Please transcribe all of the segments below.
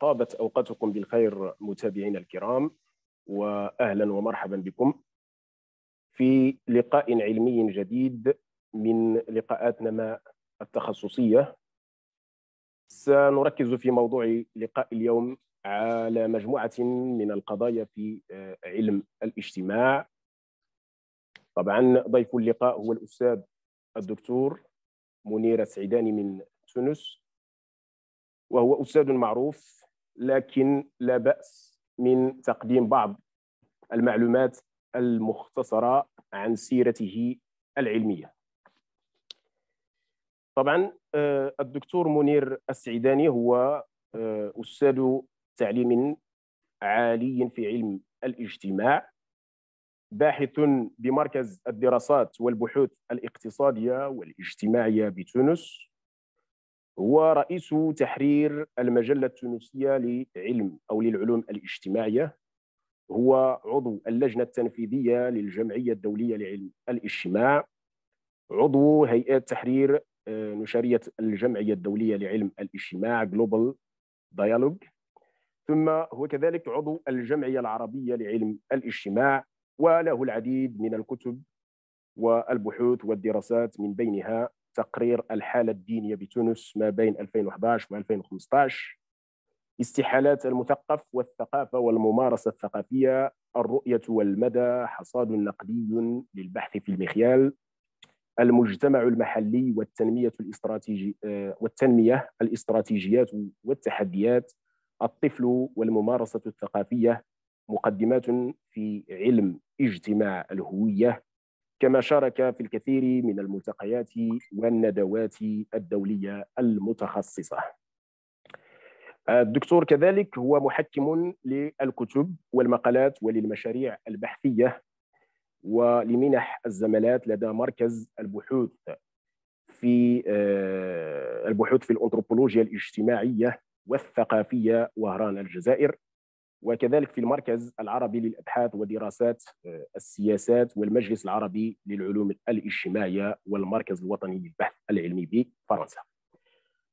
طابت اوقاتكم بالخير متابعينا الكرام واهلا ومرحبا بكم في لقاء علمي جديد من لقاءاتنا التخصصيه سنركز في موضوع لقاء اليوم على مجموعه من القضايا في آه، علم الاجتماع طبعا ضيف اللقاء هو الاستاذ الدكتور منير السعيداني من تونس وهو استاذ معروف لكن لا باس من تقديم بعض المعلومات المختصره عن سيرته العلميه طبعا آه، الدكتور منير السعيداني هو آه، استاذ تعليم عالي في علم الاجتماع باحث بمركز الدراسات والبحوث الاقتصاديه والاجتماعيه بتونس هو رئيس تحرير المجلة التونسية لعلم أو للعلوم الاجتماعية هو عضو اللجنة التنفيذية للجمعية الدولية لعلم الاجتماع عضو هيئة تحرير آه، نشرية الجمعية الدولية لعلم الاجتماع Global Dialogue ثم هو كذلك عضو الجمعية العربية لعلم الاجتماع وله العديد من الكتب والبحوث والدراسات من بينها تقرير الحالة الدينية بتونس ما بين 2011 و 2015 استحالات المثقف والثقافة والممارسة الثقافية الرؤية والمدى حصاد نقدي للبحث في المخيال المجتمع المحلي والتنمية الاستراتيجي آه، والتنمية الاستراتيجيات والتحديات الطفل والممارسة الثقافية مقدمات في علم اجتماع الهوية كما شارك في الكثير من الملتقيات والندوات الدولية المتخصصة آه، الدكتور كذلك هو محكم للكتب والمقالات وللمشاريع البحثية ولمنح الزملات لدى مركز البحوث في آه، البحوث في الأنثروبولوجيا الاجتماعية والثقافية وهران الجزائر وكذلك في المركز العربي للابحاث ودراسات آه، السياسات والمجلس العربي للعلوم الاجتماعيه والمركز الوطني للبحث العلمي بفرنسا.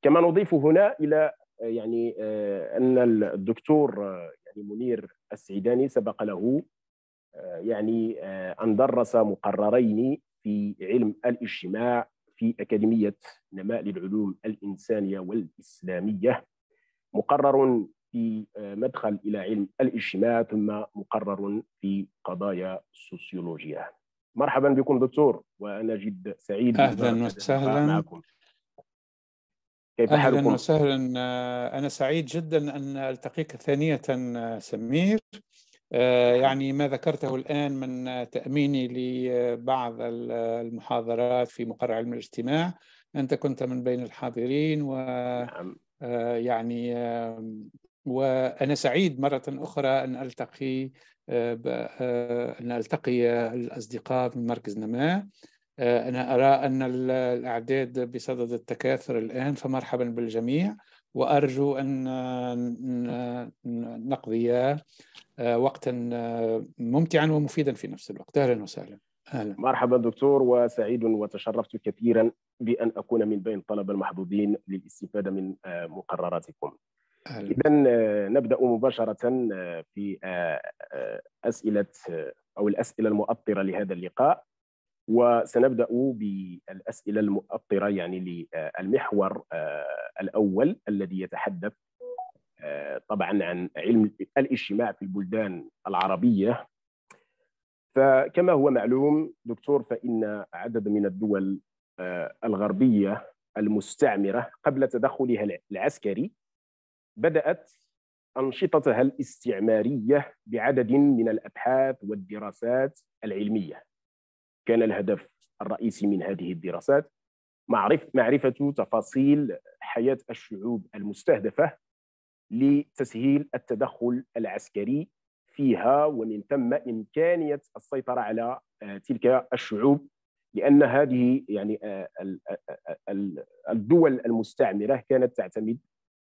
كما نضيف هنا الى آه، يعني آه، ان الدكتور يعني منير السعيداني سبق له يعني ان درس مقررين في علم الاجتماع في اكاديميه نماء للعلوم الانسانيه والاسلاميه مقرر في آه، مدخل إلى علم الاجتماع ثم مقرر في قضايا السوسيولوجيا مرحبا بكم دكتور وأنا جد سعيد أهلا وسهلا معكم. كيف أهلا حالكم؟ أهلا وسهلا آه، أنا سعيد جدا أن ألتقيك ثانية آه، سمير يعني ما ذكرته الآن من تأميني لبعض المحاضرات في مقر علم الاجتماع أنت كنت من بين الحاضرين و نعم. يعني وأنا سعيد مرة أخرى أن ألتقي آه، آه، أن ألتقي الأصدقاء من مركز نماء آه، أنا أرى أن الأعداد بصدد التكاثر الآن فمرحبا بالجميع وأرجو أن نقضي وقتا ممتعا ومفيدا في نفس الوقت أهلا وسهلا أهلا. مرحبا دكتور وسعيد وتشرفت كثيرا بأن أكون من بين الطلبة المحظوظين للاستفادة من مقرراتكم اذا آه، نبدا مباشره آه، في آه، اسئله او الاسئله المؤطره لهذا اللقاء وسنبدا بالاسئله المؤطره يعني للمحور الاول الذي يتحدث طبعا عن علم الاجتماع في البلدان العربيه فكما هو معلوم دكتور فان عدد من الدول الغربيه المستعمره قبل تدخلها العسكري بدأت أنشطتها الاستعمارية بعدد من الأبحاث والدراسات العلمية كان الهدف الرئيسي من هذه الدراسات معرفة تفاصيل حياة الشعوب المستهدفة لتسهيل التدخل العسكري فيها ومن ثم إمكانية السيطرة على آه، تلك الشعوب لأن هذه يعني آه، آه، الدول المستعمرة كانت تعتمد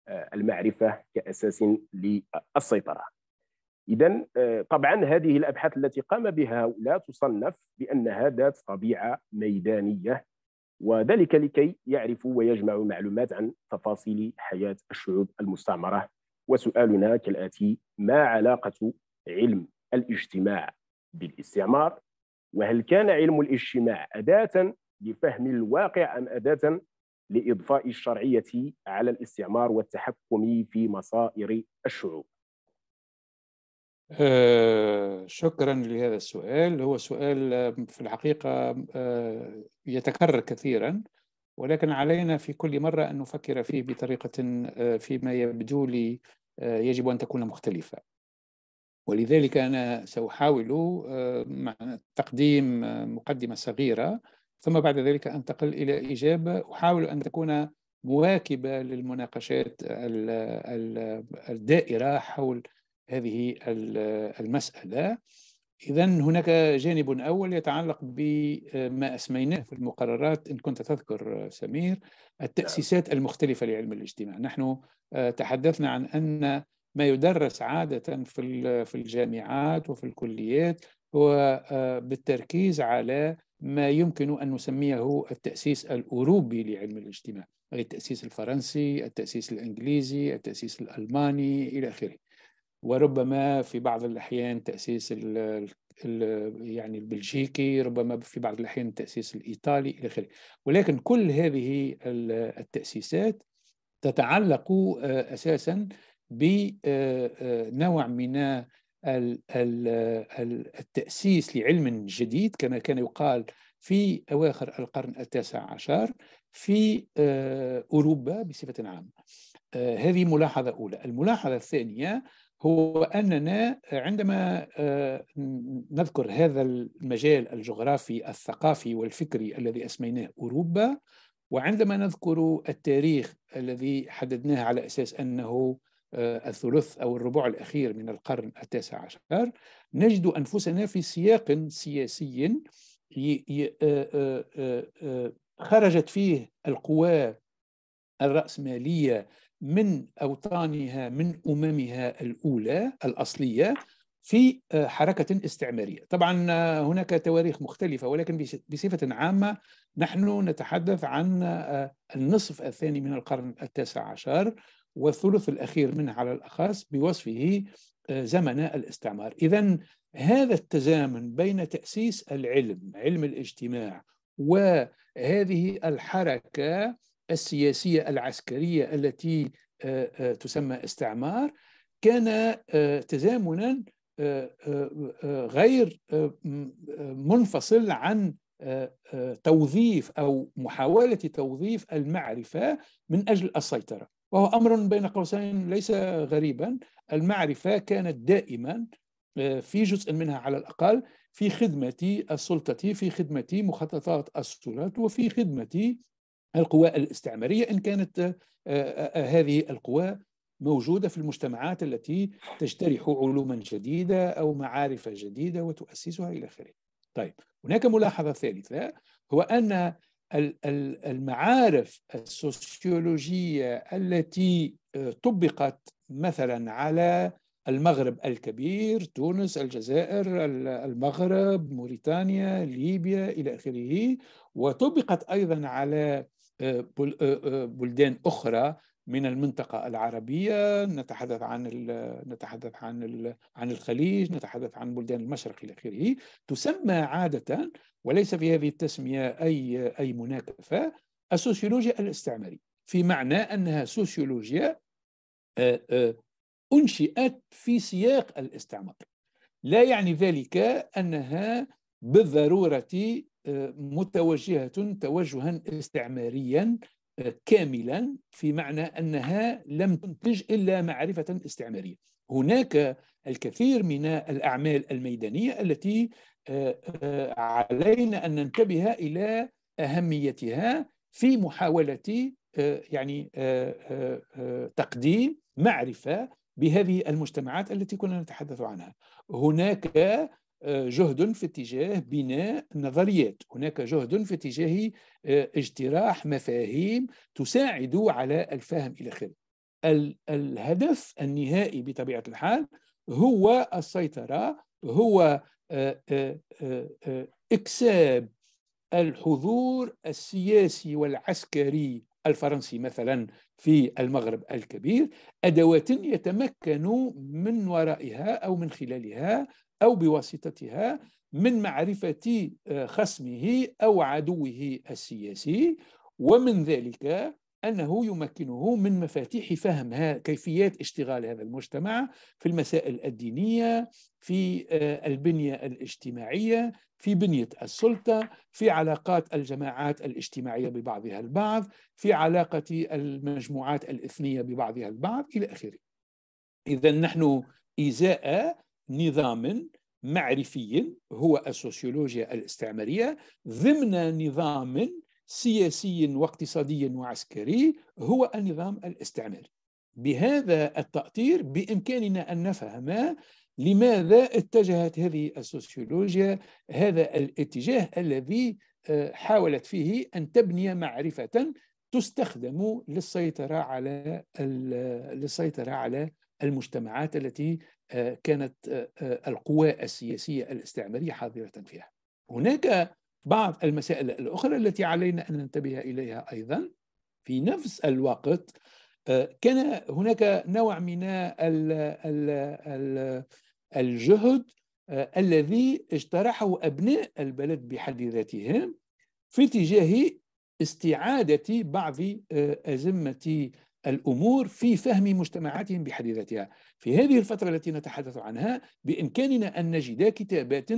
آه، المعرفه كاساس للسيطره. اذا آه، طبعا هذه الابحاث التي قام بها هؤلاء تصنف بانها ذات طبيعه ميدانيه وذلك لكي يعرفوا ويجمعوا معلومات عن تفاصيل حياه الشعوب المستعمره وسؤالنا كالاتي ما علاقه علم الاجتماع بالاستعمار وهل كان علم الاجتماع اداه لفهم الواقع ام اداه لإضفاء الشرعية على الاستعمار والتحكم في مصائر الشعوب آه، شكرا لهذا السؤال هو سؤال آه، في الحقيقة آه، يتكرر كثيرا ولكن علينا في كل مرة أن نفكر فيه بطريقة فيما يبدو لي يجب أن تكون مختلفة ولذلك أنا سأحاول تقديم مقدمة صغيرة ثم بعد ذلك أنتقل إلى إجابة أحاول أن تكون مواكبة للمناقشات الدائرة حول هذه المسألة إذا هناك جانب أول يتعلق بما أسميناه في المقررات إن كنت تذكر سمير التأسيسات المختلفة لعلم الاجتماع نحن آه، تحدثنا عن أن ما يدرس عادة في الجامعات وفي الكليات هو آه، بالتركيز على ما يمكن أن نسميه التأسيس الأوروبي لعلم الاجتماع التأسيس الفرنسي التأسيس الإنجليزي التأسيس الألماني إلى آخره وربما في بعض الأحيان تأسيس الـ يعني البلجيكي ربما في بعض الأحيان التأسيس الإيطالي إلى آخره ولكن كل هذه التأسيسات تتعلق آه، أساسا بنوع آه، آه، من التأسيس لعلم جديد كما كان يقال في أواخر القرن التاسع عشر في آه، أوروبا بصفة عامة آه، هذه ملاحظة أولى الملاحظة الثانية هو أننا عندما آه، نذكر هذا المجال الجغرافي الثقافي والفكري الذي أسميناه أوروبا وعندما نذكر التاريخ الذي حددناه على أساس أنه آه، الثلث أو الربع الأخير من القرن التاسع عشر نجد أنفسنا في سياق سياسي آه، آه، خرجت فيه القوى الرأسمالية من أوطانها من أممها الأولى الأصلية في حركة استعمارية طبعا هناك تواريخ مختلفة ولكن بصفة عامة نحن نتحدث عن النصف الثاني من القرن التاسع عشر والثلث الأخير منه على الأخص بوصفه آه، زمن الاستعمار إذا هذا التزامن بين تأسيس العلم علم الاجتماع وهذه الحركة السياسية العسكرية التي آه، آه، تسمى استعمار كان تزامنا غير منفصل عن توظيف او محاوله توظيف المعرفه من اجل السيطره وهو امر بين قوسين ليس غريبا المعرفه كانت دائما آه، في جزء منها على الاقل في خدمه السلطه في خدمه مخططات السلطات وفي خدمه القوى الاستعماريه ان كانت آه، آه، هذه القوى موجوده في المجتمعات التي تجترح علوما جديده او معارف جديده وتؤسسها الى اخره. طيب هناك ملاحظه ثالثه هو ان المعارف السوسيولوجية التي آه، طبقت مثلا على المغرب الكبير تونس الجزائر المغرب موريتانيا ليبيا إلى آخره وطبقت أيضا على آه، آه، بلدان أخرى من المنطقة العربية نتحدث عن ال نتحدث عن ال عن الخليج نتحدث عن بلدان المشرق إلى آخره تسمى عادة وليس في هذه التسمية أي أي مناكفة السوسيولوجيا الاستعمارية في معنى أنها سوسيولوجيا آه، آه، أنشئت في سياق الاستعمار لا يعني ذلك أنها بالضرورة آه، متوجهة توجها استعماريا كاملا في معنى أنها لم تنتج إلا معرفة استعمارية هناك الكثير من الأعمال الميدانية التي آه، آه، علينا أن ننتبه إلى أهميتها في محاولة آه، يعني تقديم معرفة بهذه المجتمعات التي كنا نتحدث عنها هناك جهد في اتجاه بناء نظريات هناك جهد في اتجاه آه، اجتراح مفاهيم تساعد على الفهم إلى آخره الهدف النهائي بطبيعة الحال هو السيطرة هو آه، آه، إكساب الحضور السياسي والعسكري الفرنسي مثلا في المغرب الكبير ادوات يتمكن من ورائها او من خلالها أو بواسطتها من معرفة آه، خصمه أو عدوه السياسي ومن ذلك أنه يمكنه من مفاتيح فهم كيفيات اشتغال هذا المجتمع في المسائل الدينية في آه، البنية الاجتماعية في بنية السلطة في علاقات الجماعات الاجتماعية ببعضها البعض في علاقة المجموعات الإثنية ببعضها البعض إلى آخره إذا نحن إزاء نظام معرفي هو السوسيولوجيا الاستعمارية ضمن نظام سياسي واقتصادي وعسكري هو النظام الاستعماري بهذا التأطير بإمكاننا أن نفهم لماذا اتجهت هذه السوسيولوجيا هذا الاتجاه الذي آه، حاولت فيه أن تبني معرفة تستخدم للسيطرة على للسيطرة على المجتمعات التي كانت آه، آه، القوى السياسية الاستعمارية حاضرة فيها هناك بعض المسائل الأخرى التي علينا أن ننتبه إليها أيضا في نفس الوقت آه، كان هناك نوع من الجهد الذي اجترحه أبناء البلد بحد ذاتهم في اتجاه استعادة بعض أزمة الأمور في فهم مجتمعاتهم بحد ذاتها في هذه الفترة التي نتحدث عنها بإمكاننا أن نجد كتابات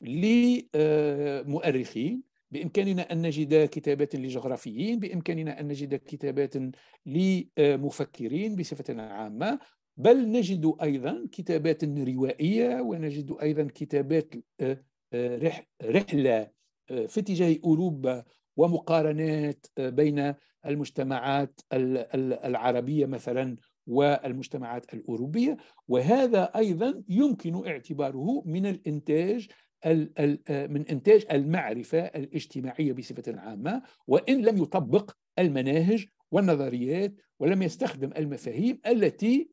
لمؤرخين بإمكاننا أن نجد كتابات لجغرافيين بإمكاننا أن نجد كتابات لمفكرين بصفة عامة بل نجد أيضا كتابات روائية ونجد أيضا كتابات آه، آه، رحلة آه، في اتجاه أوروبا ومقارنات بين المجتمعات العربيه مثلا والمجتمعات الاوروبيه وهذا ايضا يمكن اعتباره من الانتاج من انتاج المعرفه الاجتماعيه بصفه عامه وان لم يطبق المناهج والنظريات ولم يستخدم المفاهيم التي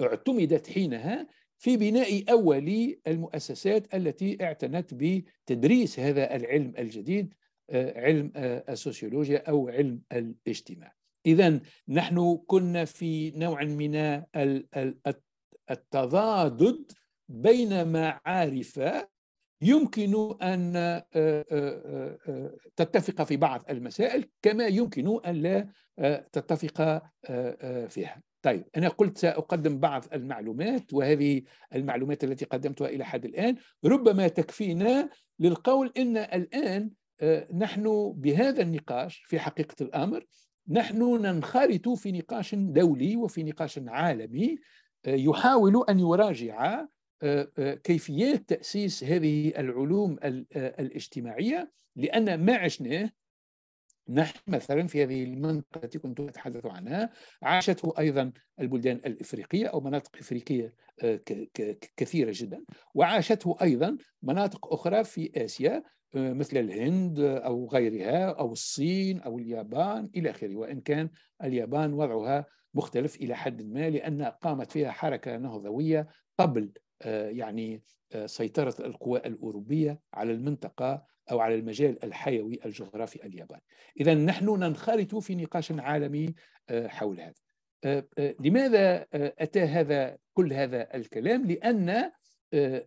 اعتمدت حينها في بناء اولي المؤسسات التي اعتنت بتدريس هذا العلم الجديد علم آه، السوسيولوجيا أو علم الاجتماع إذا نحن كنا في نوع من التضادد بين معارف يمكن أن آه، آه، تتفق في بعض المسائل كما يمكن أن لا تتفق فيها طيب أنا قلت سأقدم بعض المعلومات وهذه المعلومات التي قدمتها إلى حد الآن ربما تكفينا للقول إن الآن آه، نحن بهذا النقاش في حقيقة الأمر نحن ننخرط في نقاش دولي وفي نقاش عالمي آه، يحاول أن يراجع آه، كيفيات تأسيس هذه العلوم الاجتماعية لأن ما عشناه نحن مثلا في هذه المنطقة التي كنت أتحدث عنها عاشته أيضا البلدان الإفريقية أو مناطق إفريقية كثيرة جدا وعاشته أيضا مناطق أخرى في آسيا مثل الهند او غيرها او الصين او اليابان الى اخره وان كان اليابان وضعها مختلف الى حد ما لان قامت فيها حركه نهضويه قبل آه، يعني آه، سيطره القوى الاوروبيه على المنطقه او على المجال الحيوي الجغرافي الياباني. اذا نحن ننخرط في نقاش عالمي آه، حول هذا. لماذا اتى هذا كل هذا الكلام؟ لان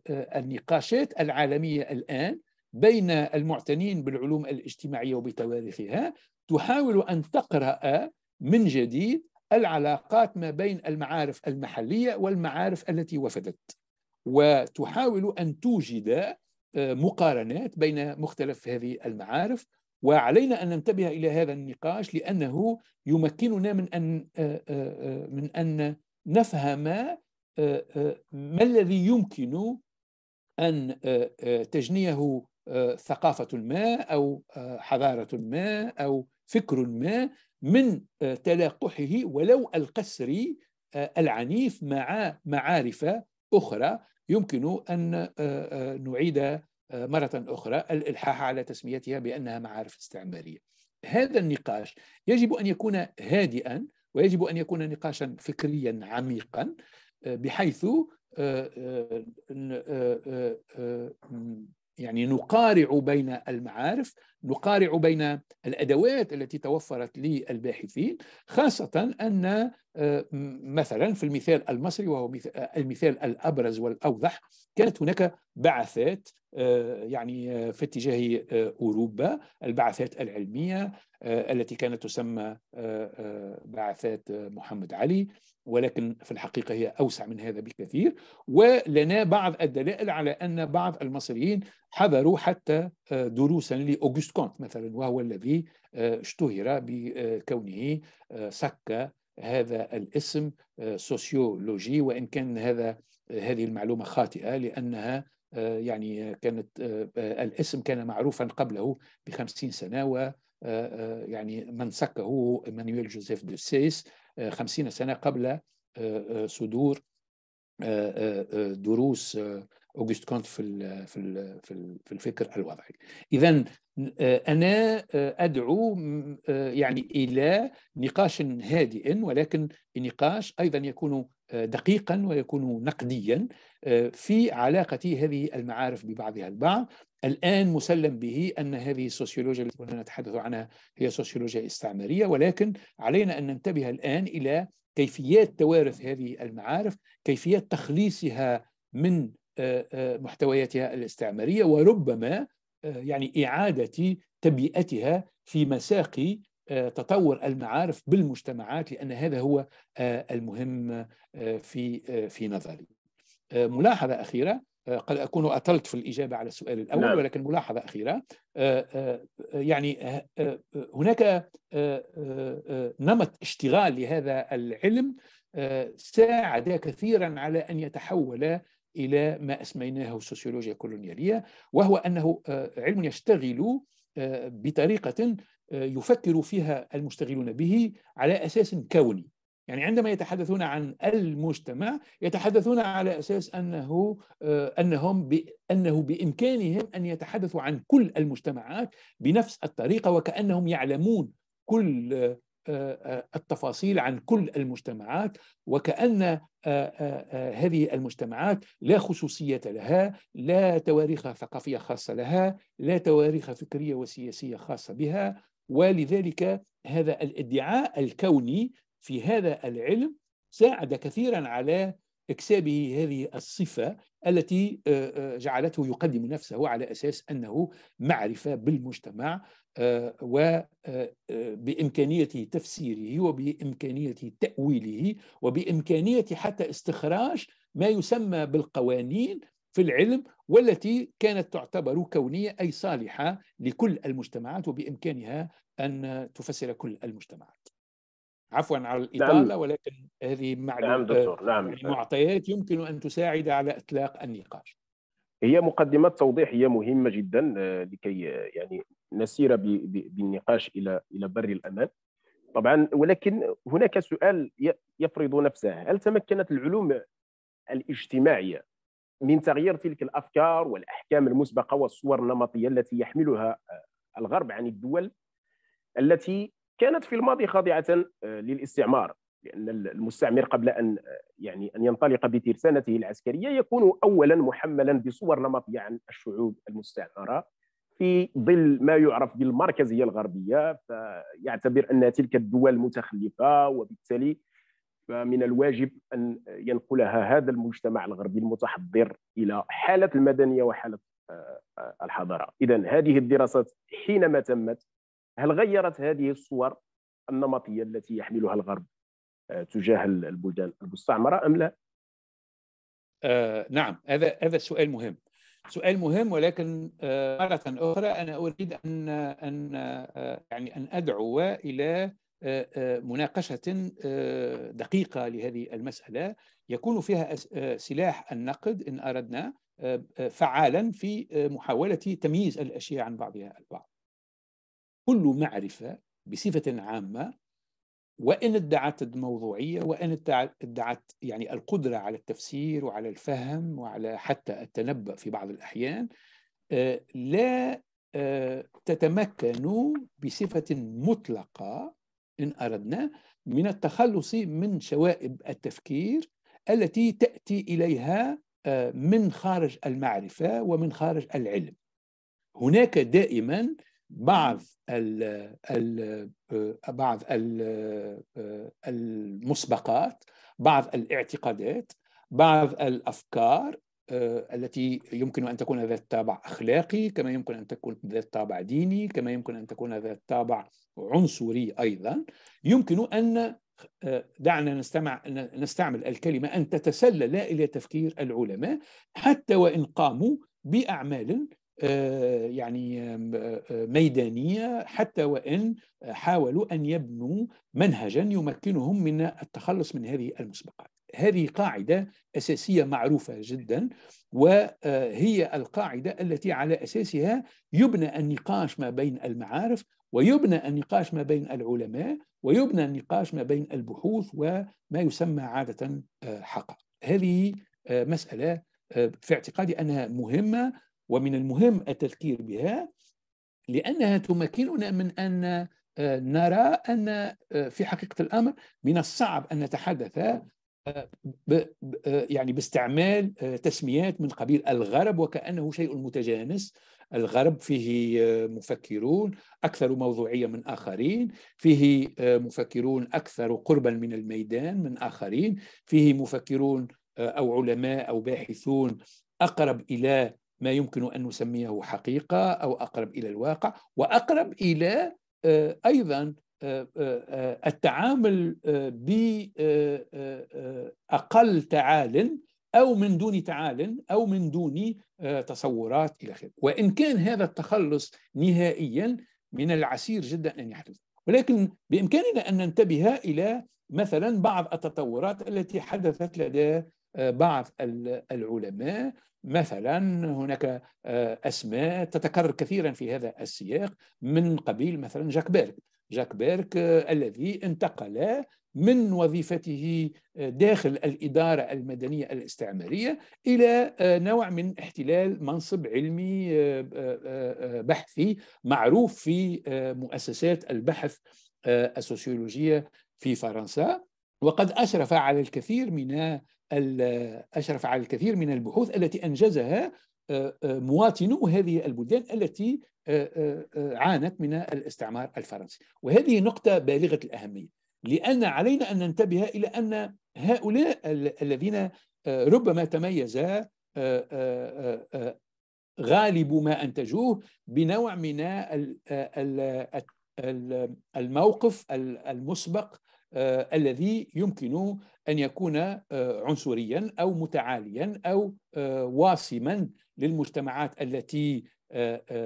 النقاشات العالميه الان بين المعتنين بالعلوم الاجتماعية وبتواريخها تحاول أن تقرأ من جديد العلاقات ما بين المعارف المحلية والمعارف التي وفدت وتحاول أن توجد آه، مقارنات بين مختلف هذه المعارف وعلينا أن ننتبه إلى هذا النقاش لأنه يمكننا من أن آه، آه، من أن نفهم ما الذي يمكن أن تجنيه ثقافة ما أو آه، حضارة ما أو فكر ما من آه، تلاقحه ولو القسري آه، العنيف مع معارف أخرى يمكن أن نعيد مرة أخرى الإلحاح على تسميتها بأنها معارف استعمارية هذا النقاش يجب أن يكون هادئا ويجب أن يكون نقاشا فكريا عميقا بحيث يعني نقارع بين المعارف نقارع بين الادوات التي توفرت للباحثين خاصه ان آه، مثلا في المثال المصري وهو آه، المثال الابرز والاوضح كانت هناك بعثات آه، يعني في اتجاه اوروبا البعثات العلميه التي كانت تسمى بعثات محمد علي ولكن في الحقيقه هي اوسع من هذا بكثير ولنا بعض الدلائل على ان بعض المصريين حضروا حتى دروسا لأوغست كونت مثلا وهو الذي آه، اشتهر بكونه آه، سك هذا الاسم آه، سوسيولوجي وإن كان هذا هذه المعلومة خاطئة لأنها يعني كانت الاسم كان معروفا قبله بخمسين سنة و يعني من سكه مانويل جوزيف دو سيس خمسين سنة قبل صدور دروس اوغست كونت في في في الفكر الوضعي اذا آه، انا آه، ادعو آه، يعني الى نقاش هادئ ولكن نقاش ايضا يكون دقيقا ويكون نقديا في علاقة هذه المعارف ببعضها البعض الآن مسلم به أن هذه السوسيولوجيا التي كنا نتحدث عنها هي سوسيولوجيا استعمارية ولكن علينا أن ننتبه الآن إلى كيفيات توارث هذه المعارف كيفيات تخليصها من آه، آه، محتوياتها الاستعماريه وربما آه، يعني اعاده تبيئتها في مساق تطور المعارف بالمجتمعات لان هذا هو المهم في في نظري. ملاحظه اخيره قد اكون اطلت في الاجابه على السؤال الاول نعم. ولكن ملاحظه اخيره يعني هناك نمط اشتغال لهذا العلم ساعد كثيرا على ان يتحول إلى ما أسميناه السوسيولوجيا الكولونيالية وهو أنه آه، علم يشتغل آه، بطريقة آه، يفكر فيها المشتغلون به على أساس كوني يعني عندما يتحدثون عن المجتمع يتحدثون على اساس انه انهم انه بامكانهم ان يتحدثوا عن كل المجتمعات بنفس الطريقه وكانهم يعلمون كل التفاصيل عن كل المجتمعات وكأن آه، آه، آه، هذه المجتمعات لا خصوصية لها لا تواريخ ثقافية خاصة لها لا تواريخ فكرية وسياسية خاصة بها ولذلك هذا الادعاء الكوني في هذا العلم ساعد كثيرا على اكسابه هذه الصفه التي جعلته يقدم نفسه على اساس انه معرفه بالمجتمع وبإمكانية آه، آه، تفسيره وبإمكانية تأويله وبإمكانية حتى استخراج ما يسمى بالقوانين في العلم والتي كانت تعتبر كونية أي صالحة لكل المجتمعات وبإمكانها أن تفسر كل المجتمعات عفوا على الإطالة نعم. ولكن هذه معلومات نعم, آه، نعم. يعني معطيات يمكن أن تساعد على إطلاق النقاش هي مقدمات توضيحيه مهمه جدا لكي يعني نسير بالنقاش الى الى بر الامان طبعا ولكن هناك سؤال يفرض نفسه هل تمكنت العلوم الاجتماعيه من تغيير تلك الافكار والاحكام المسبقه والصور النمطيه التي يحملها آه، الغرب عن الدول التي كانت في الماضي خاضعه آه، للاستعمار لان المستعمر قبل ان آه، يعني ان ينطلق بترسانته العسكريه يكون اولا محملا بصور نمطيه عن الشعوب المستعمره في ظل ما يعرف بالمركزيه الغربيه فيعتبر ان تلك الدول متخلفه وبالتالي فمن الواجب ان ينقلها هذا المجتمع الغربي المتحضر الى حاله المدنيه وحاله آه، الحضاره اذا هذه الدراسات حينما تمت هل غيرت هذه الصور النمطيه التي يحملها الغرب آه، تجاه البلدان المستعمره ام لا آه نعم هذا هذا سؤال مهم سؤال مهم ولكن آه، مرة أخرى أنا أريد أن أن آه، يعني أن أدعو إلى آه، مناقشة دقيقة لهذه المسألة يكون فيها سلاح النقد إن أردنا فعالا في محاولة تمييز الأشياء عن بعضها البعض كل معرفة بصفة عامة وان ادعت الموضوعيه وان ادعت يعني القدره على التفسير وعلى الفهم وعلى حتى التنبأ في بعض الاحيان آه، لا آه، تتمكن بصفه مطلقه ان اردنا من التخلص من شوائب التفكير التي تاتي اليها آه، من خارج المعرفه ومن خارج العلم هناك دائما بعض ال ال آه، بعض الـ آه، المسبقات بعض الاعتقادات بعض الافكار آه، التي يمكن ان تكون ذات طابع اخلاقي كما يمكن ان تكون ذات طابع ديني كما يمكن ان تكون ذات طابع عنصري ايضا يمكن ان دعنا نستمع نستعمل الكلمه ان تتسلل الى تفكير العلماء حتى وان قاموا باعمال آه، يعني آه، آه، ميدانيه حتى وان حاولوا ان يبنوا منهجا يمكنهم من التخلص من هذه المسبقات. هذه قاعده اساسيه معروفه جدا وهي القاعده التي على اساسها يبنى النقاش ما بين المعارف ويبنى النقاش ما بين العلماء ويبنى النقاش ما بين البحوث وما يسمى عاده حقائق. هذه مساله في اعتقادي انها مهمه ومن المهم التذكير بها لأنها تمكننا من أن آه، نرى أن آه، في حقيقة الأمر من الصعب أن نتحدث آه، يعني باستعمال تسميات من قبيل الغرب وكأنه شيء متجانس الغرب فيه مفكرون اكثر موضوعيه من اخرين، فيه مفكرون اكثر قربا من الميدان من اخرين، فيه مفكرون او علماء او باحثون اقرب الى ما يمكن أن نسميه حقيقة أو أقرب إلى الواقع وأقرب إلى آه، أيضا آه، آه، التعامل بأقل تعال أو من دون تعال أو من دون تصورات إلى آخره وإن كان هذا التخلص نهائيا من العسير جدا أن يحدث ولكن بإمكاننا أن ننتبه إلى مثلا بعض التطورات التي حدثت لدى آه، بعض العلماء مثلا هناك آه، اسماء تتكرر كثيرا في هذا السياق من قبيل مثلا جاك بيرك جاك بيرك آه، الذي انتقل من وظيفته داخل الإدارة المدنية الاستعمارية إلى نوع من احتلال منصب علمي بحثي معروف في مؤسسات البحث السوسيولوجية في فرنسا وقد أشرف على الكثير من أشرف على الكثير من البحوث التي أنجزها آه، آه، مواطنو هذه البلدان التي آه، عانت من الاستعمار الفرنسي وهذه نقطة بالغة الأهمية لأن علينا أن ننتبه إلى أن هؤلاء الذين ربما تميز غالب ما أنتجوه بنوع من الموقف المسبق آه، الذي يمكن ان يكون آه، عنصريا او متعاليا او آه، واصما للمجتمعات التي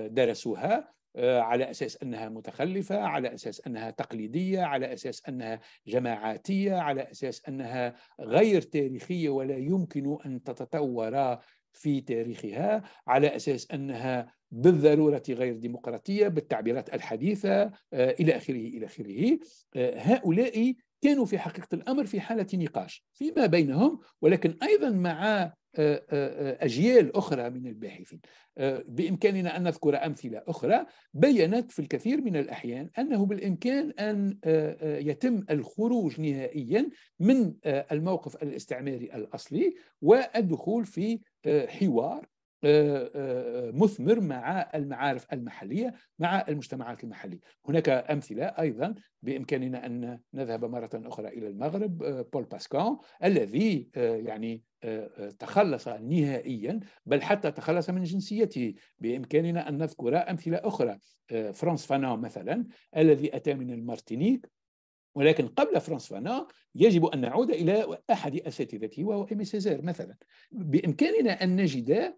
درسوها على اساس انها متخلفه، على اساس انها تقليديه، على اساس انها جماعاتيه، على اساس انها غير تاريخيه ولا يمكن ان تتطور في تاريخها على أساس أنها بالضرورة غير ديمقراطية بالتعبيرات الحديثة آه، إلى آخره إلى آخره آه، هؤلاء كانوا في حقيقة الأمر في حالة نقاش فيما بينهم ولكن أيضا مع آه، آه، آه، أجيال أخرى من الباحثين بإمكاننا أن نذكر أمثلة أخرى بيّنت في الكثير من الأحيان أنه بالإمكان أن يتم الخروج نهائيا من الموقف الاستعماري الأصلي والدخول في حوار آه، آه، آه، مثمر مع المعارف المحلية مع المجتمعات المحلية هناك أمثلة أيضا بإمكاننا أن نذهب مرة أخرى إلى المغرب بول باسكون الذي يعني تخلص نهائيا بل حتى تخلص من جنسيته بإمكاننا أن نذكر أمثلة أخرى فرانس فانو مثلا الذي أتى من المارتينيك ولكن قبل فرانس فانا يجب أن نعود إلى أحد أساتذته وهو إيمي سيزير مثلا بإمكاننا أن نجد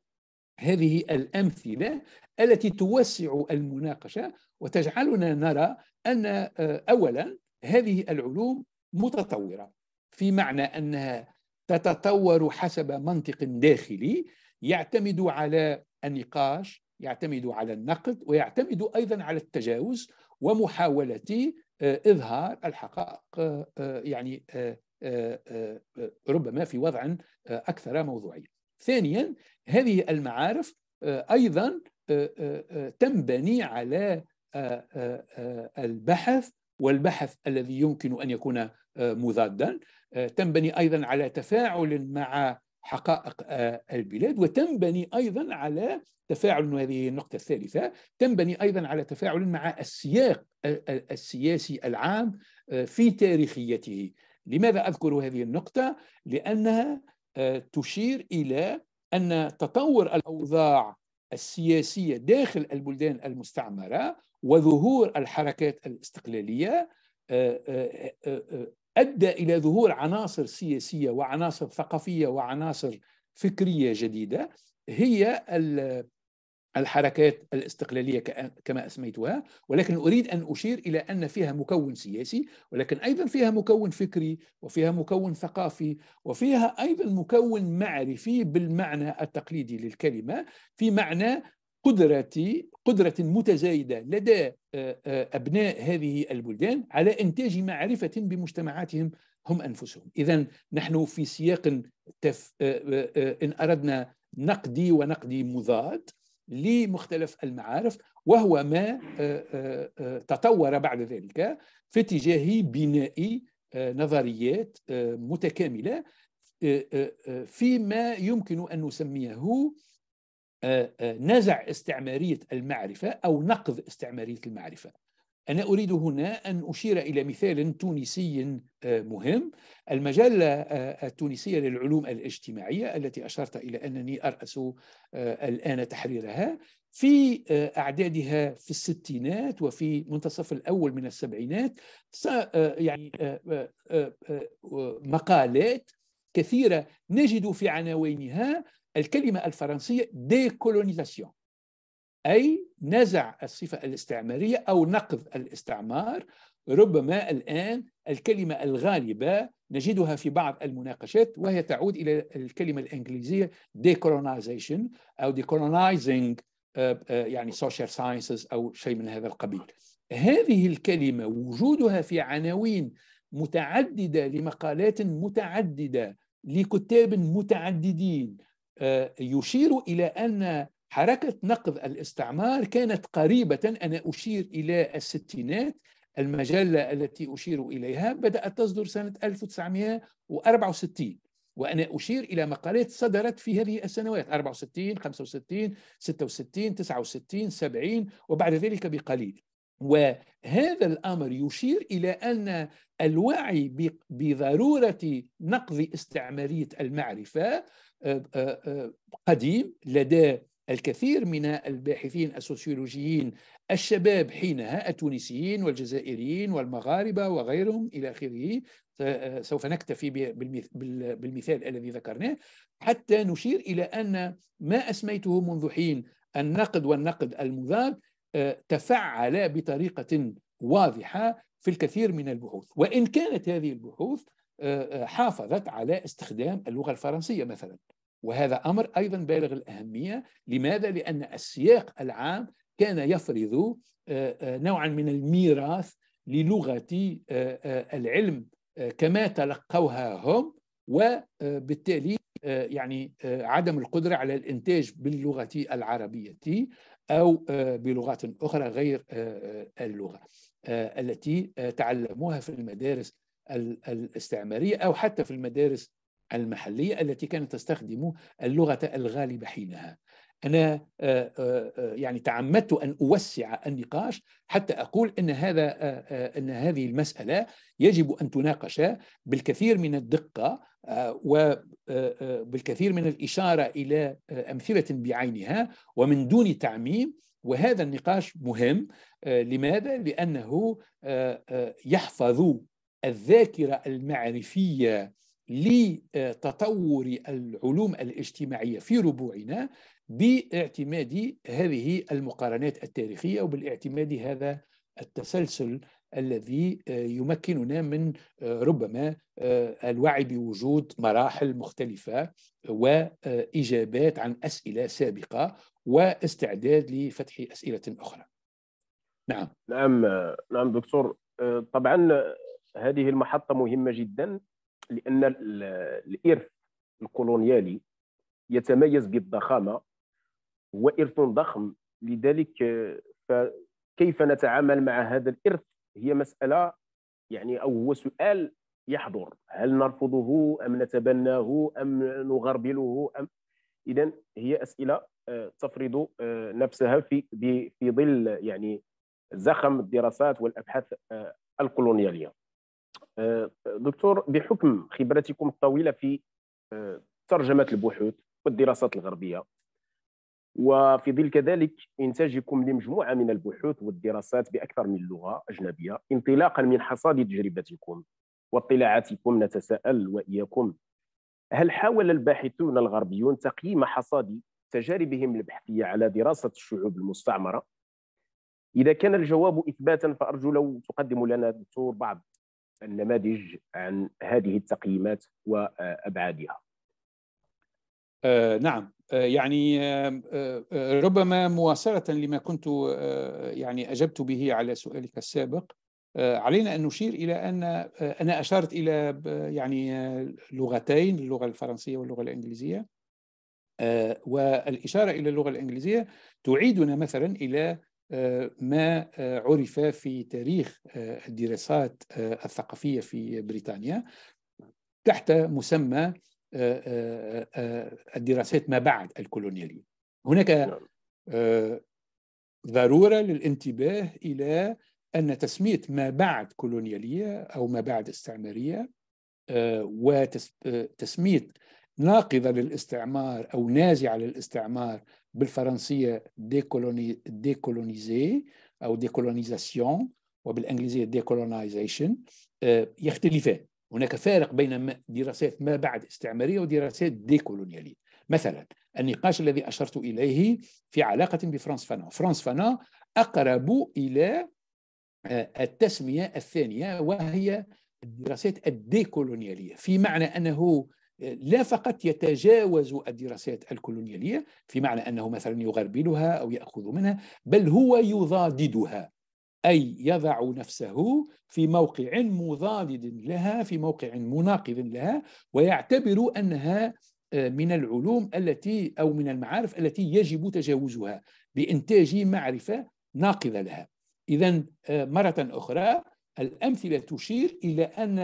هذه الأمثلة التي توسع المناقشة وتجعلنا نرى أن آه، أولا هذه العلوم متطورة في معنى أنها تتطور حسب منطق داخلي يعتمد على النقاش يعتمد على النقد ويعتمد أيضا على التجاوز ومحاولة آه، إظهار الحقائق آه، يعني ربما في وضع أكثر موضوعية ثانيا هذه المعارف آه، ايضا آه، آه، تنبني على البحث والبحث الذي يمكن ان يكون مضادا تنبني ايضا على تفاعل مع حقائق البلاد وتنبني ايضا على تفاعل هذه النقطه الثالثه تنبني ايضا على تفاعل مع السياق السياسي العام في تاريخيته لماذا اذكر هذه النقطه لانها تشير الى ان تطور الاوضاع السياسيه داخل البلدان المستعمره وظهور الحركات الاستقلاليه آه، آه، آه، ادى الى ظهور عناصر سياسيه وعناصر ثقافيه وعناصر فكريه جديده هي الحركات الاستقلالية كما أسميتها ولكن أريد أن أشير إلى أن فيها مكون سياسي ولكن أيضا فيها مكون فكري وفيها مكون ثقافي وفيها أيضا مكون معرفي بالمعنى التقليدي للكلمة في معنى قدرة قدرة متزايدة لدى أبناء هذه البلدان على إنتاج معرفة بمجتمعاتهم هم أنفسهم إذا نحن في سياق تف... إن أردنا نقدي ونقدي مضاد لمختلف المعارف وهو ما آه، آه، آه، تطور بعد ذلك في اتجاه بناء نظريات متكامله فيما يمكن ان نسميه نزع استعماريه المعرفه او نقض استعماريه المعرفه أنا أريد هنا أن أشير إلى مثال تونسي آه، مهم المجلة آه، التونسية للعلوم الاجتماعية التي أشرت إلى أنني أرأس آه، الآن تحريرها في أعدادها في الستينات وفي منتصف الأول من السبعينات يعني مقالات كثيرة نجد في عناوينها الكلمة الفرنسية ديكولونيزاسيون أي نزع الصفة الاستعمارية أو نقض الاستعمار ربما الآن الكلمة الغالبة نجدها في بعض المناقشات وهي تعود إلى الكلمة الإنجليزية decolonization أو decolonizing آه، آه، يعني social sciences أو شيء من هذا القبيل هذه الكلمة وجودها في عناوين متعددة لمقالات متعددة لكتاب متعددين آه، يشير إلى أن حركة نقد الاستعمار كانت قريبة أنا أشير إلى الستينات المجلة التي أشير إليها بدأت تصدر سنة 1964 وأنا أشير إلى مقالات صدرت في هذه السنوات 64 65 66 69 70 وبعد ذلك بقليل وهذا الأمر يشير إلى أن الوعي بضرورة نقض استعمارية المعرفة آه، آه، آه، قديم لدى الكثير من الباحثين السوسيولوجيين الشباب حينها التونسيين والجزائريين والمغاربة وغيرهم إلى آخره سوف نكتفي بالمثال الذي ذكرناه حتى نشير إلى أن ما أسميته منذ حين النقد والنقد المذاب آه، تفعل بطريقة واضحة في الكثير من البحوث وإن كانت هذه البحوث آه، آه، حافظت على استخدام اللغة الفرنسية مثلا وهذا أمر أيضا بالغ الأهمية لماذا؟ لأن السياق العام كان يفرض آه، آه، نوعا من الميراث للغة آه، العلم كما تلقوها هم وبالتالي يعني عدم القدرة على الإنتاج باللغة العربية أو بلغات أخرى غير اللغة التي تعلموها في المدارس الاستعمارية أو حتى في المدارس المحلية التي كانت تستخدم اللغة الغالبة حينها أنا آه، آه، آه، يعني تعمدت أن أوسع النقاش حتى أقول أن هذا أن هذه المسألة يجب أن تناقش بالكثير من الدقة وبالكثير من الإشارة إلى أمثلة بعينها ومن دون تعميم وهذا النقاش مهم لماذا؟ لأنه يحفظ الذاكرة المعرفية لتطور العلوم الاجتماعية في ربوعنا باعتماد هذه المقارنات التاريخية وبالاعتماد هذا التسلسل الذي يمكننا من آه، ربما آه، الوعي بوجود مراحل مختلفة وإجابات عن أسئلة سابقة واستعداد لفتح أسئلة أخرى نعم نعم آه، نعم دكتور طبعا هذه المحطة مهمة جدا لان الارث الكولونيالي يتميز بالضخامه هو ارث ضخم لذلك فكيف نتعامل مع هذا الارث هي مساله يعني او هو سؤال يحضر هل نرفضه ام نتبناه ام نغربله ام اذا هي اسئله آه، تفرض آه، نفسها في في ظل يعني زخم الدراسات والابحاث آه، الكولونياليه آه، دكتور بحكم خبرتكم الطويله في آه، ترجمه البحوث والدراسات الغربيه وفي ظل كذلك انتاجكم لمجموعه من البحوث والدراسات باكثر من لغه اجنبيه انطلاقا من حصاد تجربتكم واطلاعاتكم نتساءل واياكم هل حاول الباحثون الغربيون تقييم حصاد تجاربهم البحثيه على دراسه الشعوب المستعمره؟ اذا كان الجواب اثباتا فارجو لو تقدم لنا دكتور بعض النماذج عن هذه التقييمات وابعادها. آه، نعم آه، يعني آه، ربما مواصله لما كنت يعني اجبت به على سؤالك السابق علينا ان نشير الى ان انا اشرت الى يعني لغتين اللغه الفرنسيه واللغه الانجليزيه والاشاره الى اللغه الانجليزيه تعيدنا مثلا الى ما آه، عرف في تاريخ آه، الدراسات آه، الثقافية في بريطانيا تحت مسمى الدراسات ما بعد الكولونيالية هناك نعم. ضرورة للانتباه إلى أن تسمية ما بعد كولونيالية أو ما بعد استعمارية وتسمية ناقضة للاستعمار أو نازعة للاستعمار بالفرنسيه ديكولونيزي او ديكولونيزاسيون وبالانجليزيه ديكولونيزيشن يختلفان هناك فارق بين دراسات ما بعد استعماريه ودراسات ديكولونياليه مثلا النقاش الذي اشرت اليه في علاقه بفرانس فانا فرانس فانا اقرب الى آه، التسميه الثانيه وهي الدراسات الديكولونياليه في معنى انه لا فقط يتجاوز الدراسات الكولونيالية في معنى أنه مثلا يغربلها أو يأخذ منها بل هو يضاددها أي يضع نفسه في موقع مضاد لها في موقع مناقض لها ويعتبر أنها آه، من العلوم التي أو من المعارف التي يجب تجاوزها بإنتاج معرفة ناقضة لها إذا آه، مرة أخرى الأمثلة تشير إلى أن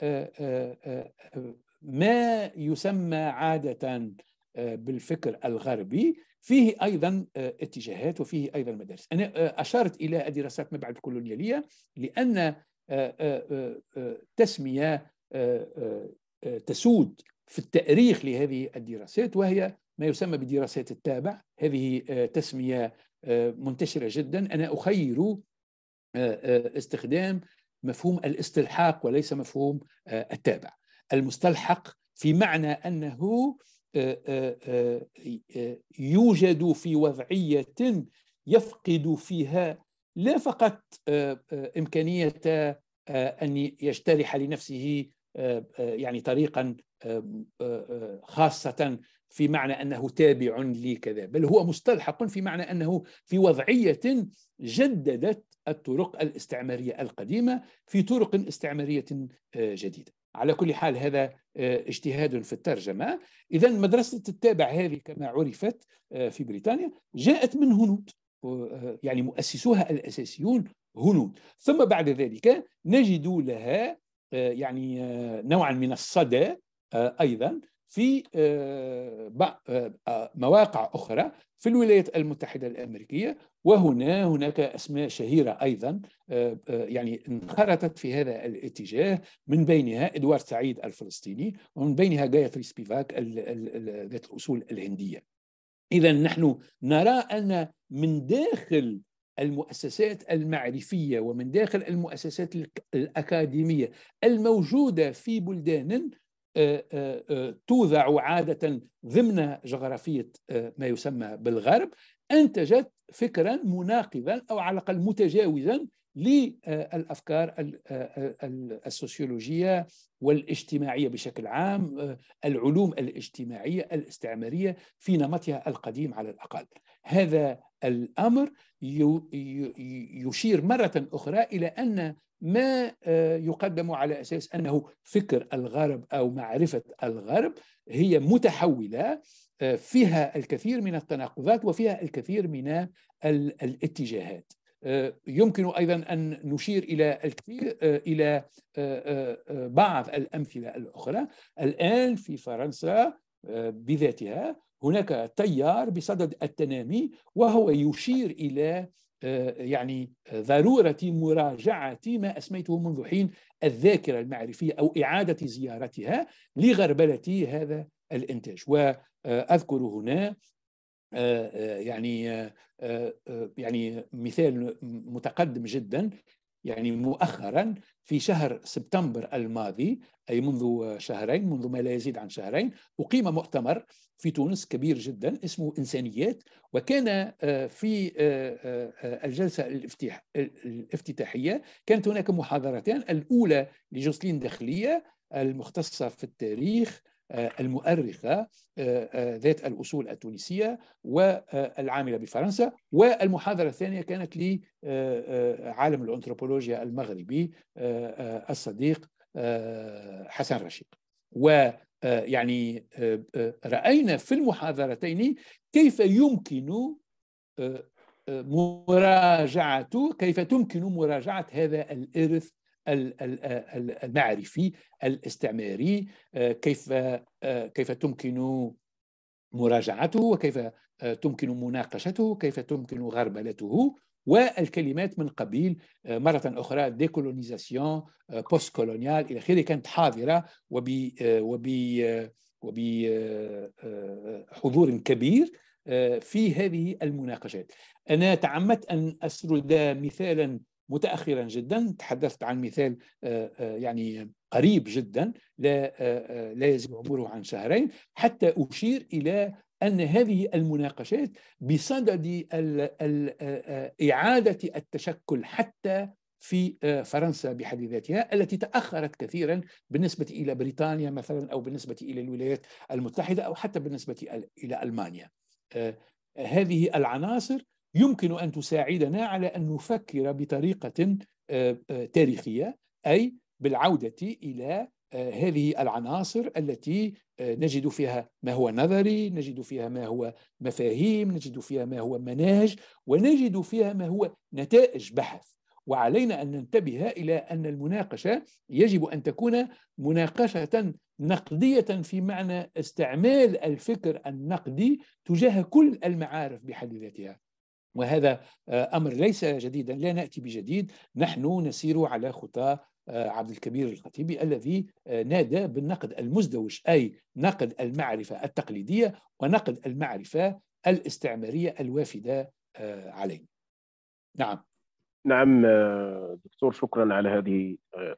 آه، ما يسمى عادة آه، بالفكر الغربي فيه أيضا آه، اتجاهات وفيه أيضا مدارس أنا آه، أشرت إلى الدراسات ما بعد الكولونيالية لأن تسمية تسود في التأريخ لهذه الدراسات وهي ما يسمى بدراسات التابع هذه تسمية منتشرة جدا أنا أخير استخدام مفهوم الاستلحاق وليس مفهوم التابع المستلحق في معنى أنه آه، آه، آه، يوجد في وضعية يفقد فيها لا فقط إمكانية أن يجترح لنفسه يعني طريقا خاصة في معنى أنه تابع لكذا بل هو مستلحق في معنى أنه في وضعية جددت الطرق الاستعمارية القديمة في طرق استعمارية جديدة على كل حال هذا آه، اجتهاد في الترجمة إذا مدرسة التابع هذه كما عرفت آه، في بريطانيا جاءت من هنود آه، يعني مؤسسوها الأساسيون هنود ثم بعد ذلك نجد لها يعني نوعا من الصدى أيضا في آه، آه، آه، مواقع أخرى في الولايات المتحدة الأمريكية وهنا هناك أسماء شهيرة أيضا يعني انخرطت في هذا الاتجاه من بينها إدوارد سعيد الفلسطيني ومن بينها جايتري سبيفاك ذات الأصول الهندية إذا نحن نرى أن من داخل المؤسسات المعرفية ومن داخل المؤسسات الأكاديمية الموجودة في بلدان آه، آه، آه، توضع عادة ضمن جغرافية ما يسمى بالغرب أنتجت فكرا مناقضا أو على الأقل متجاوزا للأفكار السوسيولوجية والاجتماعية بشكل عام العلوم الاجتماعية الاستعمارية في نمطها القديم على الأقل هذا الأمر يشير مرة أخرى إلى أن ما آه، يقدم على اساس انه فكر الغرب او معرفه الغرب هي متحوله آه، فيها الكثير من التناقضات وفيها الكثير من الاتجاهات آه، يمكن ايضا ان نشير الى الكثير الى بعض الامثله الاخرى الان في فرنسا بذاتها هناك تيار بصدد التنامي وهو يشير الى آه، يعني آه، ضرورة مراجعة ما أسميته منذ حين الذاكرة المعرفية أو إعادة زيارتها لغربلة هذا الإنتاج وأذكر هنا آه، يعني يعني مثال متقدم جدا يعني مؤخرا في شهر سبتمبر الماضي أي منذ شهرين منذ ما لا يزيد عن شهرين أقيم مؤتمر في تونس كبير جدا اسمه إنسانيات وكان آه، في آه، آه، الجلسة الافتتاحية كانت هناك محاضرتان الأولى لجوسلين داخلية المختصة في التاريخ آه، المؤرخة آه، آه، ذات الأصول التونسية والعاملة بفرنسا والمحاضرة الثانية كانت لعالم الأنثروبولوجيا المغربي الصديق حسن رشيق ويعني رأينا في المحاضرتين كيف يمكن مراجعة كيف تمكن مراجعة هذا الإرث المعرفي الاستعماري آه، كيف آه، كيف تمكن مراجعته وكيف آه، تمكن مناقشته كيف تمكن غربلته والكلمات من قبيل مرة أخرى ديكولونيزاسيون بوست كولونيال إلى آخره كانت حاضرة وب وب وبحضور كبير في هذه المناقشات أنا تعمدت أن أسرد مثالا متاخرا جدا تحدثت عن مثال آه، آه، يعني قريب جدا لا آه، لا يزيد عمره عن شهرين حتى اشير الى ان هذه المناقشات بصدد اعاده التشكل حتى في فرنسا بحد ذاتها التي تاخرت كثيرا بالنسبه الى بريطانيا مثلا او بالنسبه الى الولايات المتحده او حتى بالنسبه الى المانيا هذه العناصر يمكن أن تساعدنا على أن نفكر بطريقة آه، آه، تاريخية أي بالعودة إلى آه، هذه العناصر التي نجد فيها ما هو نظري نجد فيها ما هو مفاهيم نجد فيها ما هو مناهج ونجد فيها ما هو نتائج بحث وعلينا أن ننتبه إلى أن المناقشة يجب أن تكون مناقشة نقدية في معنى استعمال الفكر النقدي تجاه كل المعارف بحد ذاتها وهذا آه، امر ليس جديدا لا ناتي بجديد نحن نسير على خطى آه، عبد الكبير الخطيبي الذي آه، نادى بالنقد المزدوج اي نقد المعرفه التقليديه ونقد المعرفه الاستعماريه الوافده علينا. نعم. نعم دكتور شكرا على هذه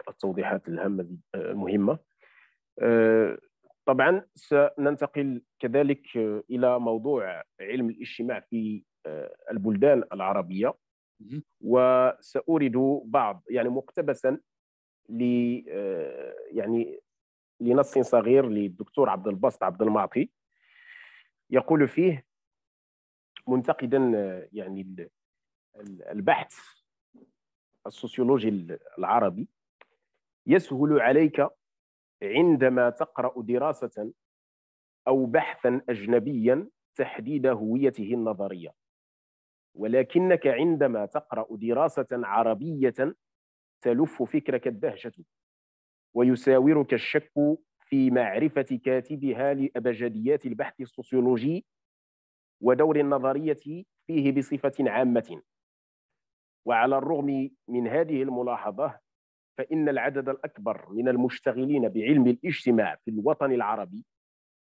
التوضيحات الهامه المهمه. طبعا سننتقل كذلك الى موضوع علم الاجتماع في آه، البلدان العربية وسأورد بعض يعني مقتبسا ل آه، يعني لنص صغير للدكتور عبد البسط عبد المعطي يقول فيه منتقدا آه، يعني البحث السوسيولوجي العربي يسهل عليك عندما تقرا دراسه او بحثا اجنبيا تحديد هويته النظريه ولكنك عندما تقرأ دراسة عربية تلف فكرك الدهشة ويساورك الشك في معرفة كاتبها لأبجديات البحث السوسيولوجي ودور النظرية فيه بصفة عامة وعلى الرغم من هذه الملاحظة فإن العدد الأكبر من المشتغلين بعلم الاجتماع في الوطن العربي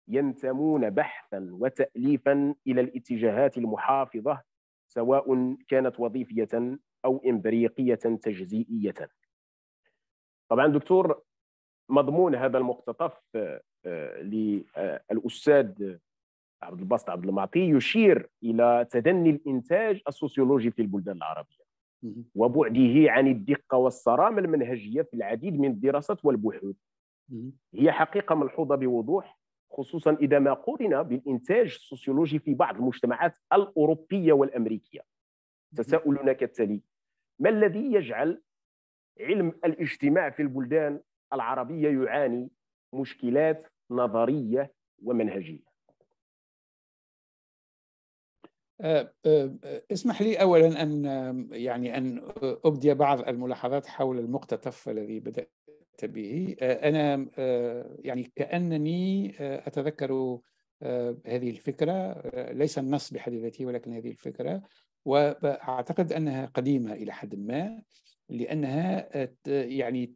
ينتمون بحثا وتأليفا إلى الاتجاهات المحافظة سواء كانت وظيفية أو إمبريقية تجزيئية طبعا دكتور مضمون هذا المقتطف آه، آه، للأستاذ عبد الباسط عبد المعطي يشير إلى تدني الإنتاج السوسيولوجي في البلدان العربية وبعده عن الدقة والصرامة المنهجية في العديد من الدراسات والبحوث هي حقيقة ملحوظة بوضوح خصوصا اذا ما قرن بالانتاج السوسيولوجي في بعض المجتمعات الاوروبيه والامريكيه تساؤلنا كالتالي ما الذي يجعل علم الاجتماع في البلدان العربيه يعاني مشكلات نظريه ومنهجيه أه، أه، أه، اسمح لي اولا ان يعني ان ابدي بعض الملاحظات حول المقتطف الذي بدات به آه، أنا آه، يعني كأنني آه، أتذكر هذه الفكرة ليس النص بحد ذاته ولكن هذه الفكرة وأعتقد أنها قديمة إلى حد ما لأنها يعني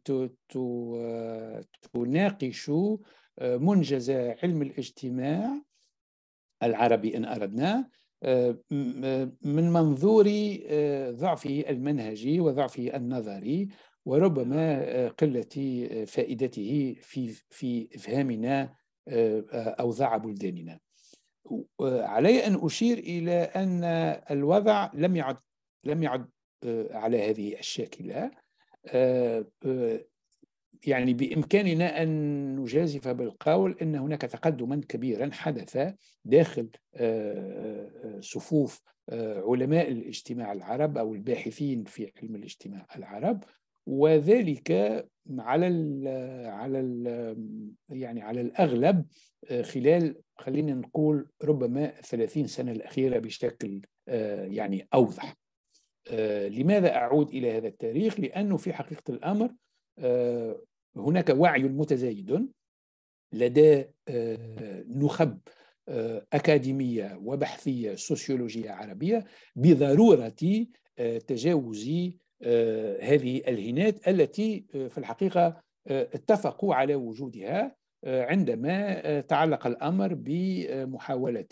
تناقش منجز علم الاجتماع العربي إن أردنا من منظور ضعفه المنهجي وضعفه النظري وربما آه، قلة آه، فائدته في في إفهامنا آه، أوضاع بلداننا علي أن أشير إلى أن الوضع لم يعد لم يعد على هذه الشاكلة يعني بإمكاننا أن نجازف بالقول أن هناك تقدما كبيرا حدث داخل صفوف علماء الاجتماع العرب أو الباحثين في علم الاجتماع العرب وذلك على ال على ال يعني على الاغلب آه، خلال خلينا نقول ربما 30 سنه الاخيره بشكل آه، يعني اوضح. آه، لماذا اعود الى هذا التاريخ؟ لانه في حقيقه الامر هناك وعي متزايد لدى نخب أكاديمية وبحثية سوسيولوجية عربية بضرورة تجاوز آه، هذه الهنات التي آه، في الحقيقة آه، اتفقوا على وجودها عندما تعلق الأمر بمحاولة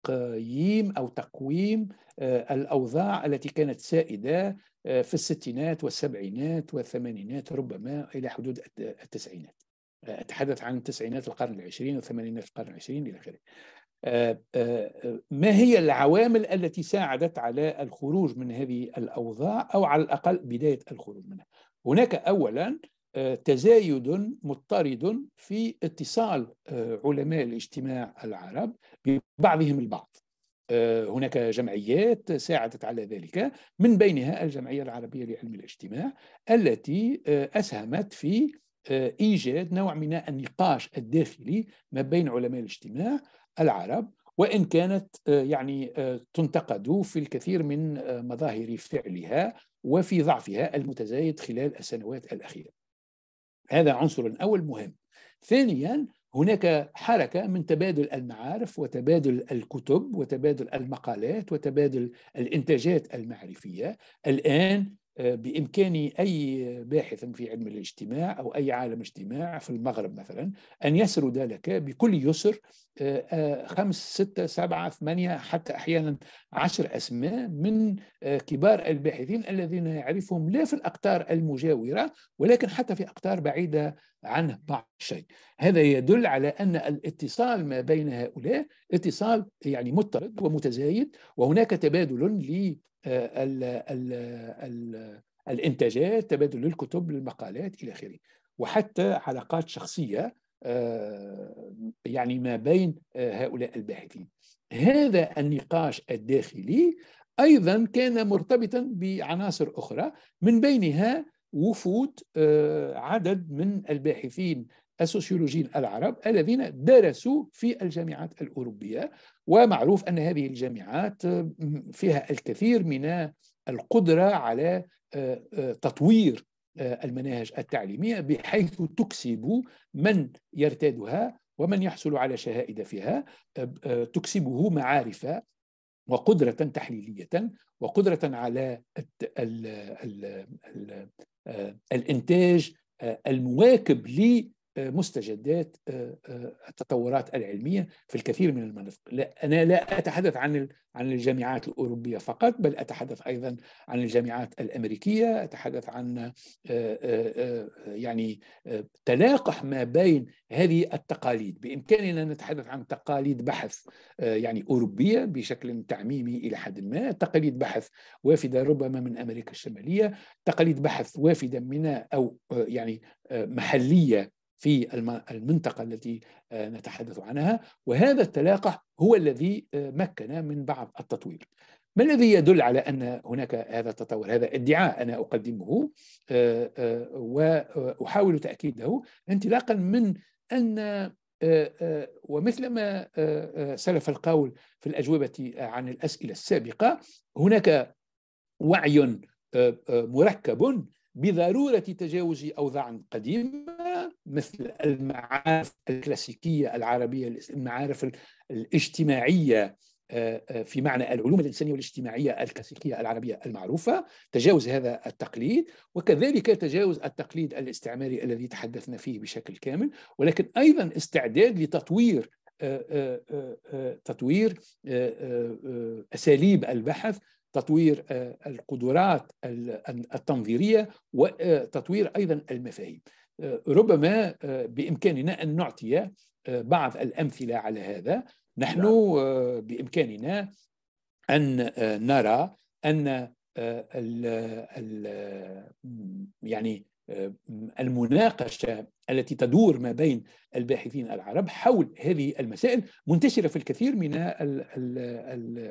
تقييم أو تقويم الأوضاع التي كانت سائدة في الستينات والسبعينات والثمانينات ربما إلى حدود التسعينات أتحدث عن التسعينات القرن العشرين وثمانينات القرن العشرين إلى آخره آه، آه، ما هي العوامل التي ساعدت على الخروج من هذه الأوضاع أو على الأقل بداية الخروج منها هناك أولا آه، تزايد مضطرد في اتصال علماء الاجتماع العرب ببعضهم البعض هناك جمعيات ساعدت على ذلك من بينها الجمعية العربية لعلم الاجتماع التي أسهمت في إيجاد نوع من النقاش الداخلي ما بين علماء الاجتماع العرب وان كانت آه، يعني آه، تنتقد في الكثير من آه، مظاهر فعلها وفي ضعفها المتزايد خلال السنوات الاخيره. هذا عنصر اول مهم. ثانيا هناك حركه من تبادل المعارف وتبادل الكتب وتبادل المقالات وتبادل الانتاجات المعرفيه الان بإمكان أي باحث في علم الاجتماع أو أي عالم اجتماع في المغرب مثلا أن يسرد لك بكل يسر آه، آه، خمس ستة سبعة ثمانية حتى أحيانا عشر أسماء من آه، كبار الباحثين الذين يعرفهم لا في الأقطار المجاورة ولكن حتى في أقطار بعيدة عنه بعض الشيء هذا يدل على أن الاتصال ما بين هؤلاء اتصال يعني مضطرد ومتزايد وهناك تبادل آه، ال ال ال الانتاجات تبادل الكتب للمقالات الى اخره وحتى علاقات شخصيه آه، يعني ما بين آه، هؤلاء الباحثين هذا النقاش الداخلي ايضا كان مرتبطا بعناصر اخرى من بينها وفود عدد من الباحثين السوسيولوجيين العرب الذين درسوا في الجامعات الاوروبيه ومعروف أن هذه الجامعات آه، فيها الكثير من القدرة على آه، آه، تطوير المناهج التعليمية بحيث تكسب من يرتادها ومن يحصل على شهائد فيها تكسبه معارف وقدرة تحليلية وقدرة على الإنتاج المواكب مستجدات آه، آه، التطورات العلميه في الكثير من المناطق انا لا اتحدث عن عن الجامعات الاوروبيه فقط بل اتحدث ايضا عن الجامعات الامريكيه اتحدث عن آه، يعني تلاقح ما بين هذه التقاليد بامكاننا ان نتحدث عن تقاليد بحث يعني اوروبيه بشكل تعميمي الى حد ما تقاليد بحث وافده ربما من امريكا الشماليه تقاليد بحث وافده من او يعني محليه في المنطقة التي آه، نتحدث عنها وهذا التلاقح هو الذي آه، مكن من بعض التطوير ما الذي يدل على أن هناك هذا التطور هذا ادعاء أنا أقدمه آه، وأحاول تأكيده انطلاقا من أن ومثلما سلف القول في الأجوبة عن الأسئلة السابقة هناك وعي مركب بضرورة تجاوز أوضاع قديمة مثل المعارف الكلاسيكية العربية المعارف الاجتماعية آه، آه، في معنى العلوم الإنسانية والاجتماعية الكلاسيكية العربية المعروفة تجاوز هذا التقليد وكذلك تجاوز التقليد الاستعماري الذي تحدثنا فيه بشكل كامل ولكن أيضا استعداد لتطوير آه، تطوير أساليب البحث تطوير آه، القدرات التنظيريه وتطوير آه، ايضا المفاهيم آه، ربما بامكاننا ان نعطي بعض الامثله على هذا نحن نعم. بامكاننا ان نرى ان ال ال يعني المناقشه التي تدور ما بين الباحثين العرب حول هذه المسائل منتشرة في الكثير من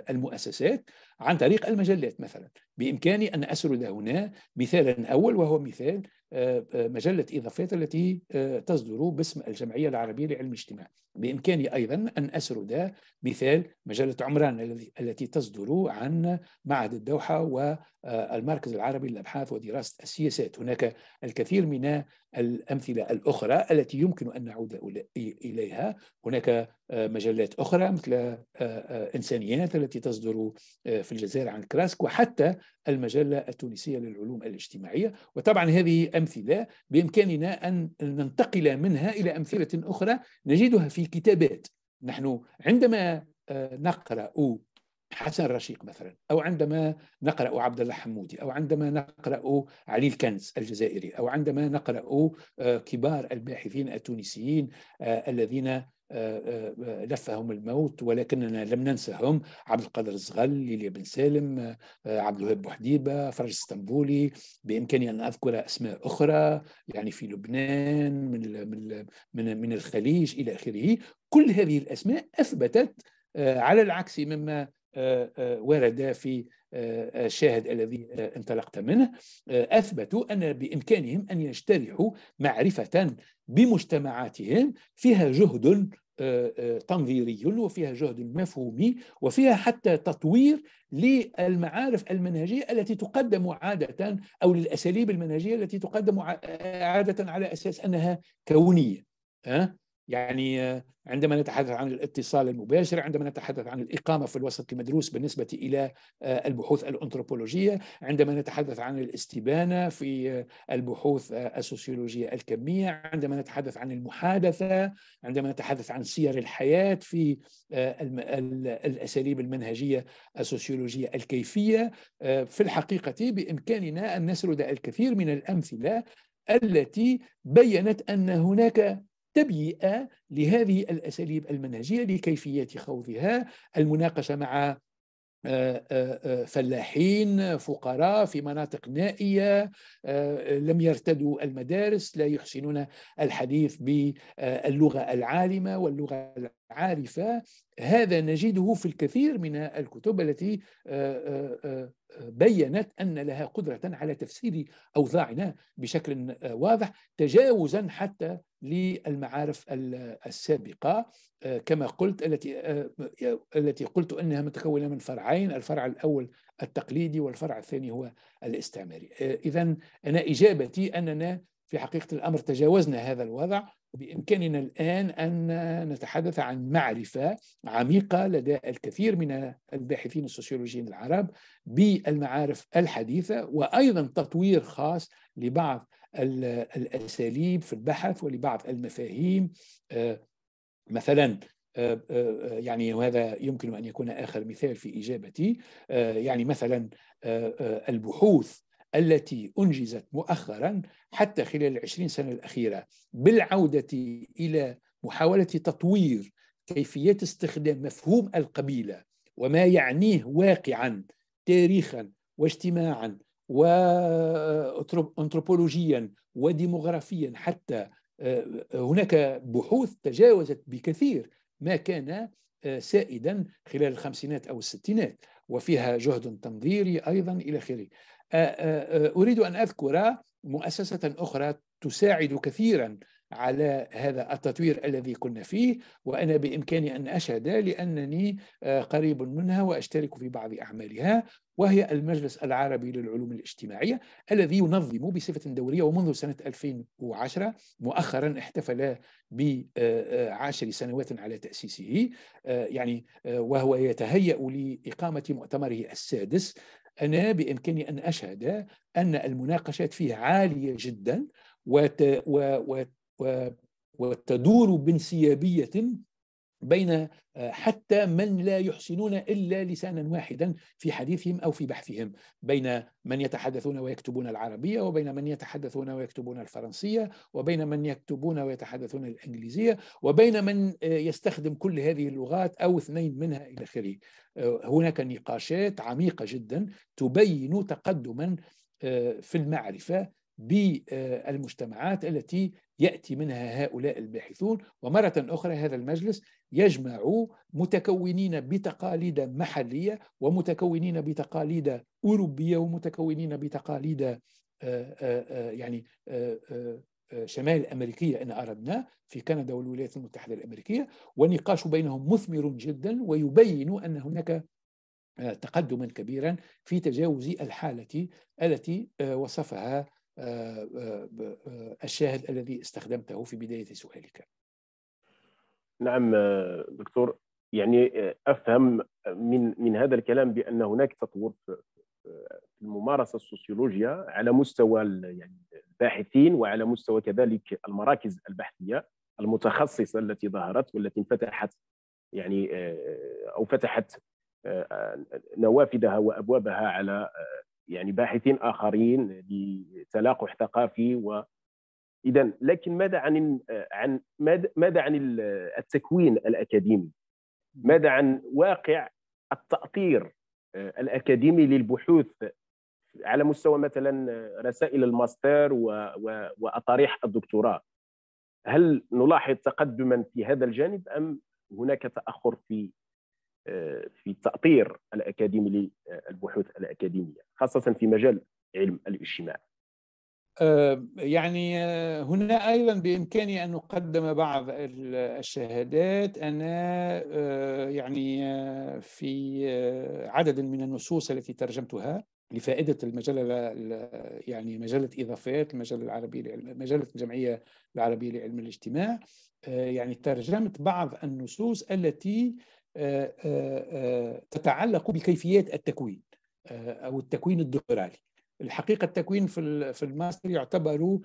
المؤسسات عن طريق المجلات مثلا بإمكاني أن أسرد هنا مثالا أول وهو مثال آه، آه، مجلة إضافات التي آه، تصدر باسم الجمعية العربية لعلم الاجتماع بإمكاني أيضا أن أسرد مثال مجلة عمران التي تصدر عن معهد الدوحة والمركز العربي للأبحاث ودراسة السياسات هناك الكثير من الأمثلة الأخرى التي يمكن أن نعود إليها هناك آه، مجلات أخرى مثل آه، آه، إنسانيات التي تصدر في الجزائر عن كراسك وحتى المجلة التونسية للعلوم الاجتماعية وطبعا هذه أمثلة بإمكاننا أن ننتقل منها إلى أمثلة أخرى نجدها في كتابات نحن عندما نقرأ حسن رشيق مثلا أو عندما نقرأ عبد الله حمودي أو عندما نقرأ علي الكنز الجزائري أو عندما نقرأ آه، كبار الباحثين التونسيين آه، الذين آه، لفهم الموت ولكننا لم ننسهم عبد القادر الزغل ليليا بن سالم عبد الوهاب بوحديبه فرج اسطنبولي بامكاني ان اذكر اسماء اخرى يعني في لبنان من من من, من الخليج الى اخره كل هذه الاسماء اثبتت على العكس مما ورد في آه، الشاهد الذي آه، انطلقت منه آه، اثبتوا ان بامكانهم ان يجترحوا معرفه بمجتمعاتهم فيها جهد تنظيري وفيها جهد مفهومي وفيها حتى تطوير للمعارف المنهجيه التي تقدم عاده او للاساليب المنهجيه التي تقدم عاده على اساس انها كونيه يعني آه، عندما نتحدث عن الاتصال المباشر عندما نتحدث عن الإقامة في الوسط المدروس بالنسبة إلى آه، البحوث الأنثروبولوجية عندما نتحدث عن الاستبانة في آه، البحوث السوسيولوجية الكمية عندما نتحدث عن المحادثة عندما نتحدث عن سير الحياة في الأساليب المنهجية السوسيولوجية الكيفية في الحقيقة بإمكاننا أن نسرد الكثير من الأمثلة التي بينت أن هناك تبيئة لهذه الأساليب المنهجية لكيفية خوضها المناقشة مع آه، آه، آه، فلاحين فقراء في مناطق نائية لم يرتدوا المدارس لا يحسنون الحديث باللغة العالمة واللغة عارفة هذا نجده في الكثير من الكتب التي آه، آه، آه، بيّنت أن لها قدرة على تفسير أوضاعنا بشكل واضح تجاوزا حتى للمعارف السابقة كما قلت التي التي قلت أنها متكونة من فرعين الفرع الأول التقليدي والفرع الثاني هو الاستعماري إذا أنا إجابتي أننا في حقيقة الأمر تجاوزنا هذا الوضع وبإمكاننا الآن أن نتحدث عن معرفة عميقة لدى الكثير من الباحثين السوسيولوجيين العرب بالمعارف الحديثة وأيضا تطوير خاص لبعض الأساليب في البحث ولبعض المفاهيم آه، مثلا آه، آه، يعني وهذا يمكن أن يكون آخر مثال في إجابتي يعني مثلا البحوث التي أنجزت مؤخرا حتى خلال العشرين سنة الأخيرة بالعودة إلى محاولة تطوير كيفية استخدام مفهوم القبيلة وما يعنيه واقعا تاريخا واجتماعا وانثروبولوجيا وديموغرافيا حتى آه، هناك بحوث تجاوزت بكثير ما كان آه، سائدا خلال الخمسينات او الستينات وفيها جهد تنظيري ايضا الى اخره اريد ان اذكر مؤسسه اخرى تساعد كثيرا على هذا التطوير الذي كنا فيه وانا بامكاني ان اشهد لانني قريب منها واشترك في بعض اعمالها وهي المجلس العربي للعلوم الاجتماعيه الذي ينظم بصفه دوريه ومنذ سنه 2010 مؤخرا احتفل بعشر سنوات على تاسيسه يعني وهو يتهيا لاقامه مؤتمره السادس أنا بإمكاني أن أشهد أن المناقشات فيه عالية جدا وت... و... و... وتدور بانسيابية بين آه، حتى من لا يحسنون الا لسانا واحدا في حديثهم او في بحثهم بين من يتحدثون ويكتبون العربيه وبين من يتحدثون ويكتبون الفرنسيه وبين من يكتبون ويتحدثون الانجليزيه وبين من آه، يستخدم كل هذه اللغات او اثنين منها الى اخره آه، هناك نقاشات عميقه جدا تبين تقدما في المعرفه بالمجتمعات التي ياتي منها هؤلاء الباحثون ومره اخرى هذا المجلس يجمع متكونين بتقاليد محليه ومتكونين بتقاليد اوروبيه ومتكونين بتقاليد آه، آه، آه، يعني شمال أمريكية إن أردنا في كندا والولايات المتحدة الأمريكية والنقاش بينهم مثمر جدا ويبين أن هناك تقدما كبيرا في تجاوز الحالة التي وصفها آه، آه، آه، الشاهد الذي استخدمته في بداية سؤالك نعم دكتور يعني أفهم من, من هذا الكلام بأن هناك تطور في الممارسة السوسيولوجيا على مستوى يعني الباحثين وعلى مستوى كذلك المراكز البحثية المتخصصة التي ظهرت والتي انفتحت يعني أو فتحت نوافذها وأبوابها على يعني باحثين اخرين لتلاقح ثقافي و اذا لكن ماذا عن عن ماذا عن التكوين الاكاديمي؟ ماذا عن واقع التاطير آه، الاكاديمي للبحوث على مستوى مثلا رسائل الماستر واطاريح الدكتوراه هل نلاحظ تقدما في هذا الجانب ام هناك تاخر في في التأطير الأكاديمي للبحوث الأكاديمية خاصة في مجال علم الاجتماع أه، يعني أه، هنا أيضا بإمكاني أن أقدم بعض الشهادات أنا أه، يعني في عدد من النصوص التي ترجمتها لفائدة المجلة يعني مجلة إضافات المجلة العربية لعلم مجلة الجمعية العربية لعلم الاجتماع يعني ترجمت بعض النصوص التي آه، آه، آه، تتعلق بكيفيات التكوين او التكوين الدكتورالي الحقيقه التكوين في في الماستر يعتبر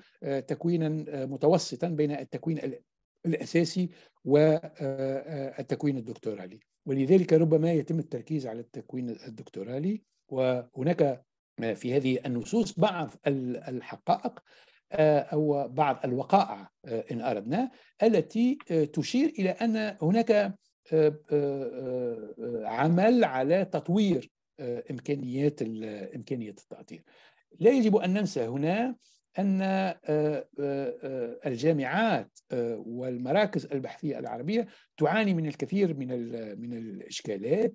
تكوينا متوسطا بين التكوين الاساسي والتكوين الدكتورالي ولذلك ربما يتم التركيز على التكوين الدكتورالي وهناك في هذه النصوص بعض الحقائق او بعض الوقائع ان اردنا التي تشير الى ان هناك آه، آه، آه، عمل على تطوير امكانيات امكانيات التاطير لا يجب ان ننسى هنا ان الجامعات والمراكز البحثيه العربيه تعاني من الكثير من من الاشكالات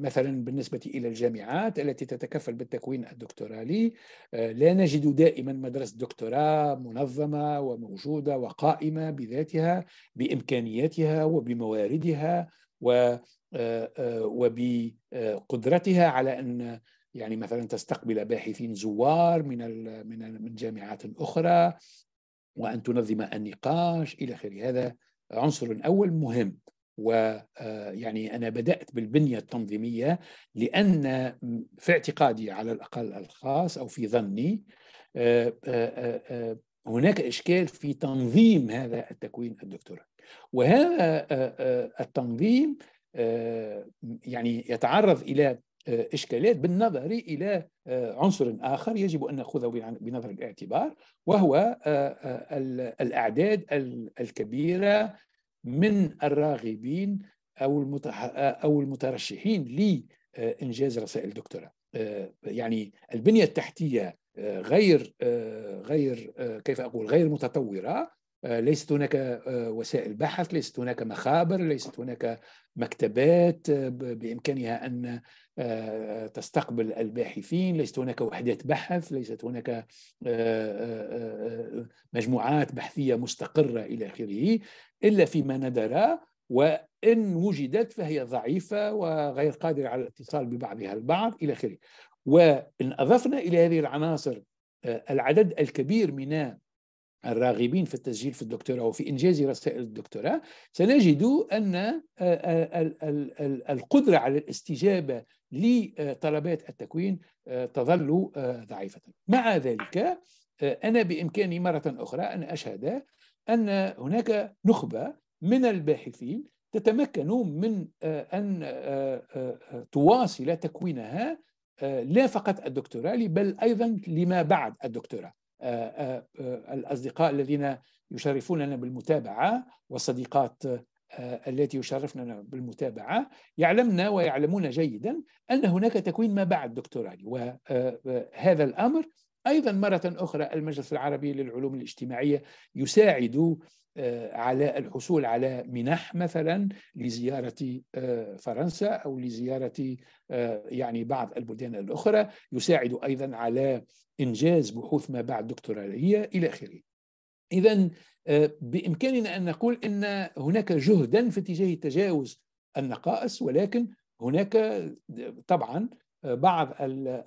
مثلا بالنسبة إلى الجامعات التي تتكفل بالتكوين الدكتورالي آه، لا نجد دائما مدرسة دكتوراه منظمة وموجودة وقائمة بذاتها بإمكانياتها وبمواردها آه، آه، وبقدرتها على أن يعني مثلا تستقبل باحثين زوار من من من جامعات اخرى وان تنظم النقاش الى اخره هذا عنصر اول مهم ويعني آه، أنا بدأت بالبنية التنظيمية لأن في اعتقادي على الأقل الخاص أو في ظني آه، آه، هناك إشكال في تنظيم هذا التكوين الدكتوراه وهذا التنظيم يعني يتعرض إلى إشكالات بالنظر إلى عنصر آخر يجب أن نأخذه بنظر الاعتبار وهو الأعداد الكبيرة من الراغبين او المتح... او المترشحين لانجاز رسائل دكتوراه آه، يعني البنيه التحتيه آه، غير آه، غير كيف اقول غير متطوره ليست هناك وسائل بحث ليست هناك مخابر ليست هناك مكتبات بامكانها ان تستقبل الباحثين ليست هناك وحدات بحث ليست هناك مجموعات بحثيه مستقره الى اخره إلا فيما ندرى وإن وجدت فهي ضعيفة وغير قادرة على الاتصال ببعضها البعض إلى آخره وإن أضفنا إلى هذه العناصر آه، العدد الكبير من الراغبين في التسجيل في الدكتوراه وفي إنجاز رسائل الدكتوراه سنجد أن آه، آه، القدرة على الاستجابة لطلبات التكوين تظل ضعيفة مع ذلك أنا بإمكاني مرة أخرى أن أشهد أن هناك نخبة من الباحثين تتمكن من آه، أن آه، آه، تواصل تكوينها لا فقط الدكتوراه بل أيضا لما بعد الدكتوراه الأصدقاء الذين يشرفوننا بالمتابعة والصديقات التي يشرفنا بالمتابعة يعلمنا ويعلمون جيدا أن هناك تكوين ما بعد دكتورالي وهذا الأمر أيضا مرة أخرى المجلس العربي للعلوم الاجتماعية يساعد آه، على الحصول على منح مثلا لزيارة آه، فرنسا أو لزيارة آه، يعني بعض البلدان الأخرى يساعد أيضا على إنجاز بحوث ما بعد دكتورالية إلى آخره إذا بإمكاننا أن نقول أن هناك جهدا في اتجاه تجاوز النقائص ولكن هناك طبعا بعض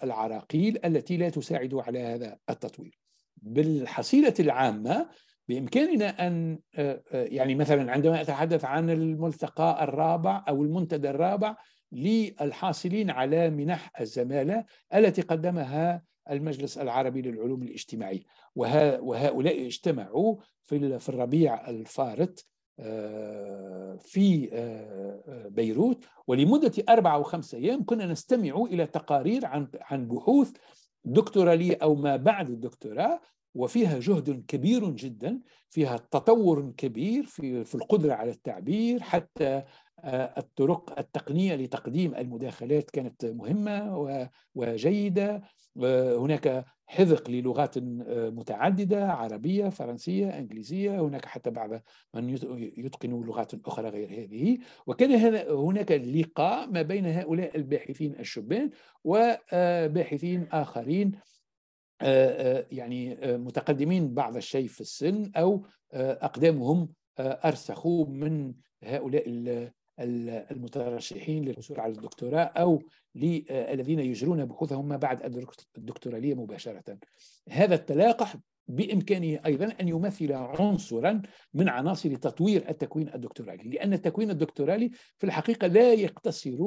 العراقيل التي لا تساعد على هذا التطوير بالحصيلة العامة بإمكاننا أن آه، آه، يعني مثلا عندما أتحدث عن الملتقى الرابع أو المنتدى الرابع للحاصلين على منح الزمالة التي قدمها المجلس العربي للعلوم الاجتماعية وهؤلاء اجتمعوا في الربيع الفارط آه، في آه، آه، بيروت ولمدة أربعة أو خمسة أيام كنا نستمع إلى تقارير عن عن بحوث دكتورالية أو ما بعد الدكتوراه وفيها جهد كبير جدا فيها تطور كبير في في القدرة على التعبير حتى الطرق التقنية لتقديم المداخلات كانت مهمة وجيدة هناك حذق للغات آه، متعددة عربية فرنسية إنجليزية هناك حتى بعض من يتقن لغات أخرى غير هذه وكان هناك لقاء ما بين هؤلاء الباحثين الشبان وباحثين آه، آخرين آه، يعني متقدمين بعض الشيء في السن أو أقدامهم أرسخوا من هؤلاء المترشحين للحصول على الدكتوراه او للذين آه، يجرون بحوثهم ما بعد الدكتوراليه مباشره. هذا التلاقح بامكانه ايضا ان يمثل عنصرا من عناصر تطوير التكوين الدكتورالي، لان التكوين الدكتورالي في الحقيقه لا يقتصر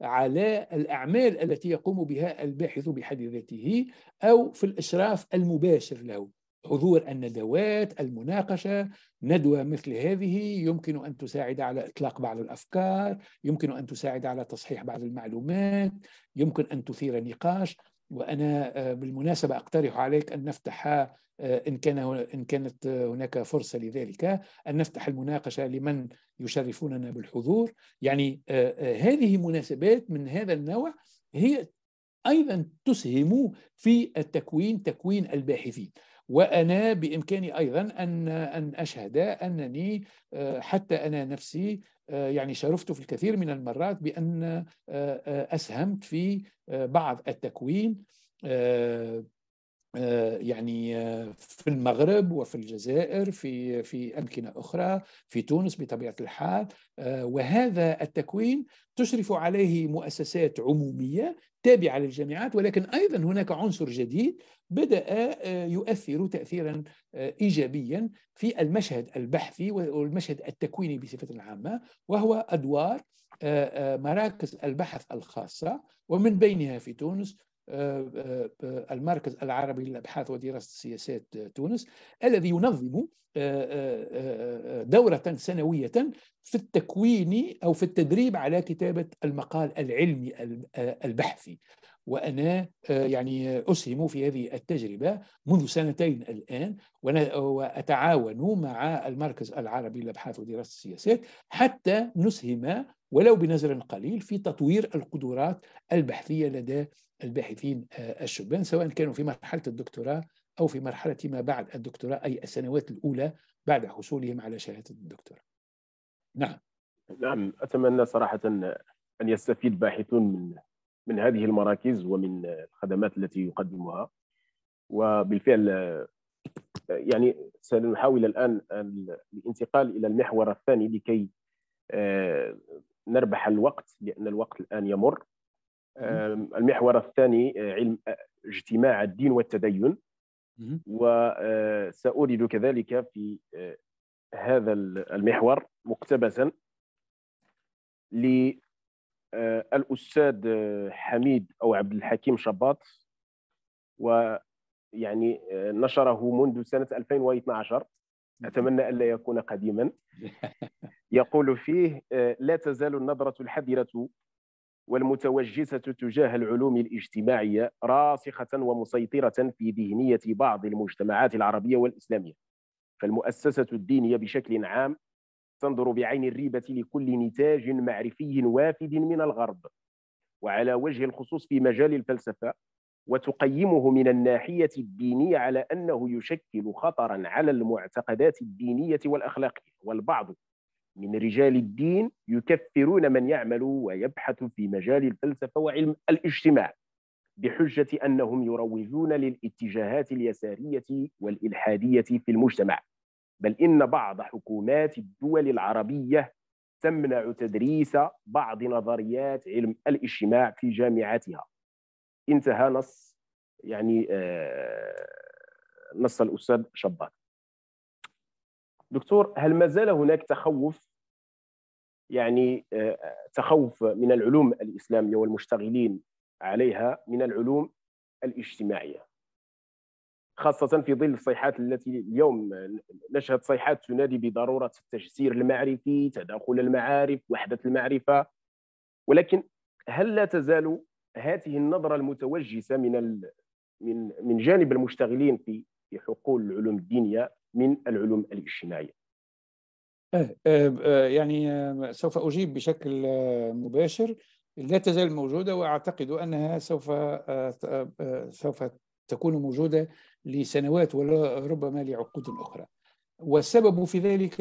على الاعمال التي يقوم بها الباحث بحد ذاته او في الاشراف المباشر له حضور الندوات المناقشة ندوة مثل هذه يمكن أن تساعد على إطلاق بعض الأفكار يمكن أن تساعد على تصحيح بعض المعلومات يمكن أن تثير نقاش وأنا آه، بالمناسبة أقترح عليك أن نفتح آه، إن, كان إن كانت هناك فرصة لذلك أن نفتح المناقشة لمن يشرفوننا بالحضور يعني آه، هذه مناسبات من هذا النوع هي أيضا تسهم في التكوين تكوين الباحثين وأنا بإمكاني أيضا أن أن أشهد أنني آه، حتى أنا نفسي آه، يعني شرفت في الكثير من المرات بأن آه، أسهمت في بعض التكوين يعني في المغرب وفي الجزائر في في امكنه اخرى في تونس بطبيعه الحال وهذا التكوين تشرف عليه مؤسسات عموميه تابعة للجامعات ولكن أيضا هناك عنصر جديد بدأ آه، يؤثر تأثيرا آه، إيجابيا في المشهد البحثي والمشهد التكويني بصفة عامة وهو أدوار آه، مراكز البحث الخاصة ومن بينها في تونس آه، آه، آه، المركز العربي للابحاث ودراسه سياسات تونس الذي ينظم دوره سنويه في التكوين او في التدريب على كتابه المقال العلمي البحثي وأنا آه، يعني أسهم في هذه التجربة منذ سنتين الآن وأتعاون مع المركز العربي للأبحاث ودراسة السياسات حتى نسهم ولو بنزر قليل في تطوير القدرات البحثية لدى الباحثين آه، الشبان سواء كانوا في مرحلة الدكتوراه أو في مرحلة ما بعد الدكتوراه أي السنوات الأولى بعد حصولهم على شهادة الدكتوراه نعم نعم أتمنى صراحة أن يستفيد باحثون من من هذه المراكز ومن الخدمات التي يقدمها وبالفعل يعني سنحاول الان الانتقال الى المحور الثاني لكي آه، نربح الوقت لان الوقت الان يمر آه، المحور الثاني آه، علم اجتماع الدين والتدين وسأورد كذلك في هذا المحور مقتبسا ل آه، الاستاذ آه، حميد او عبد الحكيم شباط ويعني آه، نشره منذ سنه 2012 اتمنى الا يكون قديما يقول فيه لا تزال النظره الحذره والمتوجسه تجاه العلوم الاجتماعيه راسخه ومسيطره في ذهنيه بعض المجتمعات العربيه والاسلاميه فالمؤسسه الدينيه بشكل عام تنظر بعين الريبة لكل نتاج معرفي وافد من الغرب وعلى وجه الخصوص في مجال الفلسفة وتقيمه من الناحية الدينية على أنه يشكل خطرا على المعتقدات الدينية والأخلاقية والبعض من رجال الدين يكفرون من يعمل ويبحث في مجال الفلسفة وعلم الاجتماع بحجة أنهم يروجون للاتجاهات اليسارية والإلحادية في المجتمع بل إن بعض حكومات الدول العربية تمنع تدريس بعض نظريات علم الاجتماع في جامعاتها انتهى نص يعني آه، نص الأستاذ شباك دكتور هل ما زال هناك تخوف يعني آه، تخوف من العلوم الإسلامية والمشتغلين عليها من العلوم الاجتماعية خاصة في ظل الصيحات التي اليوم نشهد صيحات تنادي بضرورة التجسير المعرفي تداخل المعارف وحدة المعرفة ولكن هل لا تزال هذه النظرة المتوجسة من من من جانب المشتغلين في في حقول العلوم الدينية من العلوم الاجتماعية آه، آه، آه، يعني سوف أجيب بشكل مباشر لا تزال موجودة وأعتقد أنها سوف سوف تكون موجودة لسنوات ولا ربما لعقود أخرى والسبب في ذلك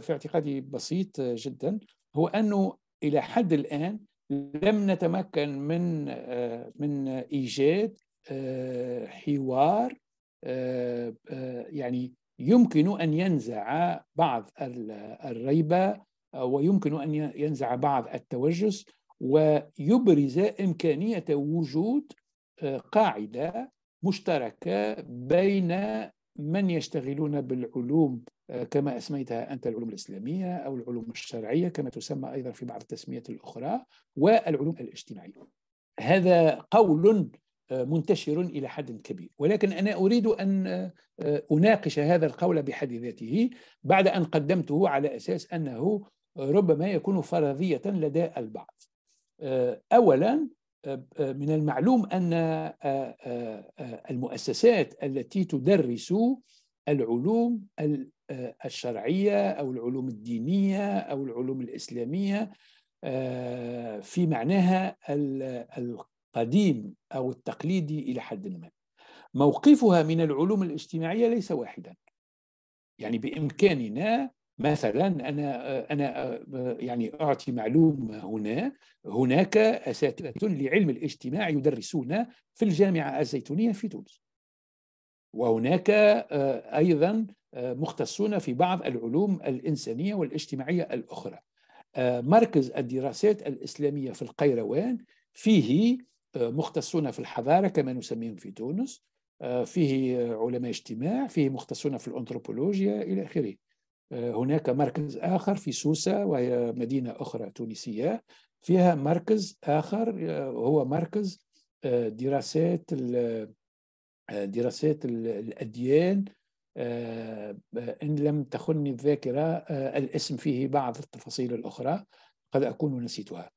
في اعتقادي بسيط جدا هو أنه إلى حد الآن لم نتمكن من آه، من إيجاد آه، حوار آه، يعني يمكن أن ينزع بعض الريبة ويمكن أن ينزع بعض التوجس ويبرز إمكانية وجود قاعدة مشتركه بين من يشتغلون بالعلوم آه، كما اسميتها انت العلوم الاسلاميه او العلوم الشرعيه كما تسمى ايضا في بعض التسميات الاخرى والعلوم الاجتماعيه. هذا قول آه، منتشر الى حد كبير ولكن انا اريد ان آه، اناقش هذا القول بحد ذاته بعد ان قدمته على اساس انه ربما يكون فرضيه لدى البعض. اولا من المعلوم أن آه، آه، آه، المؤسسات التي تدرس العلوم الشرعية أو العلوم الدينية أو العلوم الإسلامية في معناها القديم أو التقليدي إلى حد ما موقفها من العلوم الاجتماعية ليس واحدا يعني بإمكاننا مثلا انا انا يعني اعطي معلومه هنا هناك اساتذه لعلم الاجتماع يدرسون في الجامعه الزيتونيه في تونس وهناك ايضا مختصون في بعض العلوم الانسانيه والاجتماعيه الاخرى مركز الدراسات الاسلاميه في القيروان فيه مختصون في الحضاره كما نسميهم في تونس فيه علماء اجتماع فيه مختصون في الانثروبولوجيا الى اخره آه، هناك مركز آخر في سوسة وهي مدينة أخرى تونسية فيها مركز آخر آه، هو مركز آه، دراسات دراسات الأديان إن لم تخني الذاكرة الاسم فيه بعض التفاصيل الأخرى قد أكون نسيتها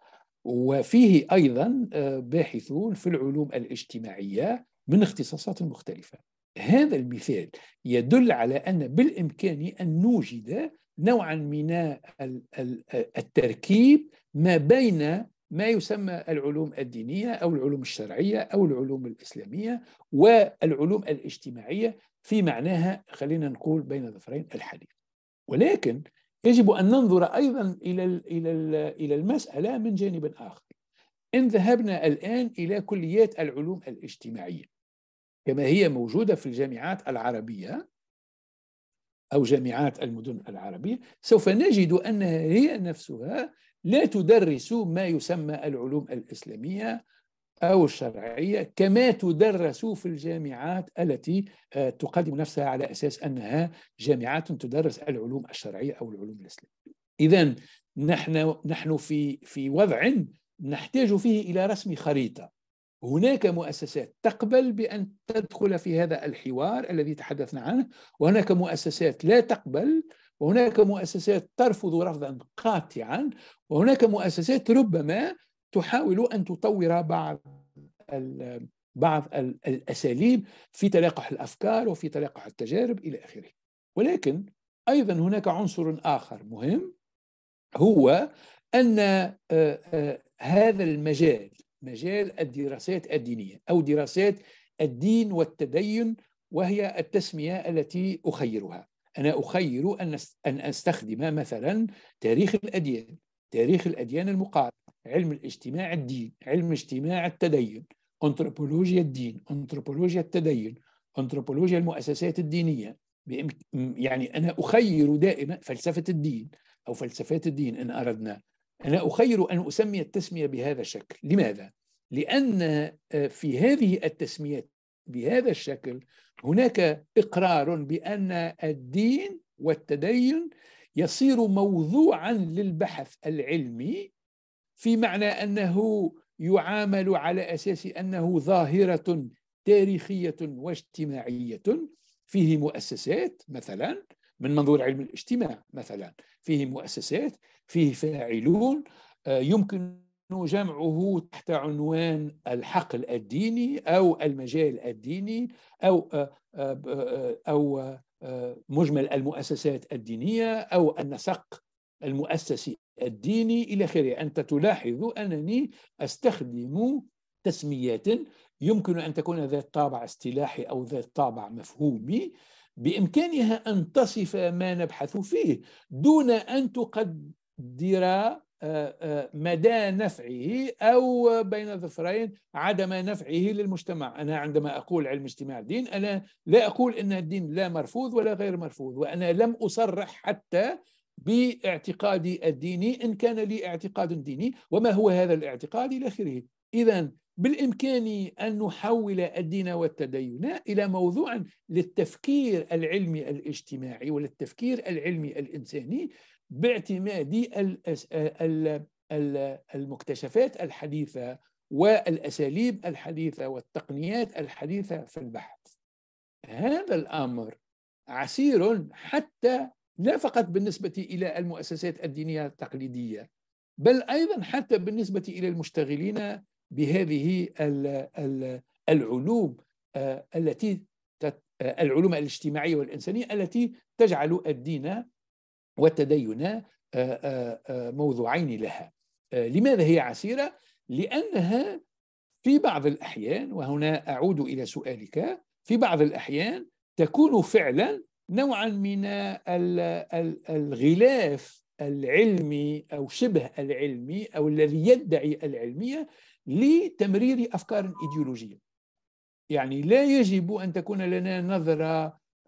وفيه أيضا باحثون في العلوم الاجتماعية من اختصاصات مختلفة هذا المثال يدل على أن بالإمكان أن نوجد نوعا من التركيب ما بين ما يسمى العلوم الدينية أو العلوم الشرعية أو العلوم الإسلامية والعلوم الاجتماعية في معناها خلينا نقول بين ظفرين الحديث ولكن يجب أن ننظر أيضا إلى إلى إلى المسألة من جانب آخر إن ذهبنا الآن إلى كليات العلوم الاجتماعية كما هي موجودة في الجامعات العربية أو جامعات المدن العربية سوف نجد أنها هي نفسها لا تدرس ما يسمى العلوم الإسلامية أو الشرعية كما تدرس في الجامعات التي آه، تقدم نفسها على أساس أنها جامعات تدرس العلوم الشرعية أو العلوم الإسلامية إذا نحن نحن في في وضع نحتاج فيه إلى رسم خريطة هناك مؤسسات تقبل بأن تدخل في هذا الحوار الذي تحدثنا عنه وهناك مؤسسات لا تقبل وهناك مؤسسات ترفض رفضا قاطعا وهناك مؤسسات ربما تحاول أن تطور بعض بعض الأساليب في تلاقح الأفكار وفي تلاقح التجارب إلى آخره ولكن أيضا هناك عنصر آخر مهم هو أن آه، آه، هذا المجال مجال الدراسات الدينية أو دراسات الدين والتدين وهي التسمية التي أخيرها أنا أخير أن أن أستخدم مثلا تاريخ الأديان تاريخ الأديان المقارنة علم الاجتماع الدين علم اجتماع التدين أنتروبولوجيا الدين أنتروبولوجيا التدين أنتروبولوجيا المؤسسات الدينية يعني أنا أخير دائما فلسفة الدين أو فلسفات الدين إن أردنا أنا أخير أن أسمي التسمية بهذا الشكل لماذا؟ لأن آه، في هذه التسميات بهذا الشكل هناك إقرار بأن الدين والتدين يصير موضوعا للبحث العلمي في معنى أنه يعامل على أساس أنه ظاهرة تاريخية واجتماعية فيه مؤسسات مثلا من منظور علم الاجتماع مثلا فيه مؤسسات فيه فاعلون آه، يمكن جمعه تحت عنوان الحقل الديني او المجال الديني او آه، آه، او مجمل المؤسسات الدينيه او النسق المؤسسي الديني الى اخره انت تلاحظ انني استخدم تسميات يمكن ان تكون ذات طابع اصطلاحي او ذات طابع مفهومي بإمكانها أن تصف ما نبحث فيه دون أن تقدر آه، آه، مدى نفعه أو بين ظفرين عدم نفعه للمجتمع أنا عندما أقول علم اجتماع الدين أنا لا أقول أن الدين لا مرفوض ولا غير مرفوض وأنا لم أصرح حتى باعتقادي الديني إن كان لي اعتقاد ديني وما هو هذا الاعتقاد إلى آخره إذا بالإمكان أن نحول الدين والتدين إلى موضوع للتفكير العلمي الاجتماعي وللتفكير العلمي الإنساني باعتماد المكتشفات الحديثة والأساليب الحديثة والتقنيات الحديثة في البحث هذا الأمر عسير حتى لا فقط بالنسبة إلى المؤسسات الدينية التقليدية بل أيضا حتى بالنسبة إلى المشتغلين بهذه العلوم آه، التي آه، العلوم الاجتماعيه والانسانيه التي تجعل الدين والتدين آه، موضوعين لها لماذا هي عسيره لانها في بعض الاحيان وهنا اعود الى سؤالك في بعض الاحيان تكون فعلا نوعا من الغلاف العلمي او شبه العلمي او الذي يدعي العلميه لتمرير أفكار إيديولوجية يعني لا يجب أن تكون لنا نظرة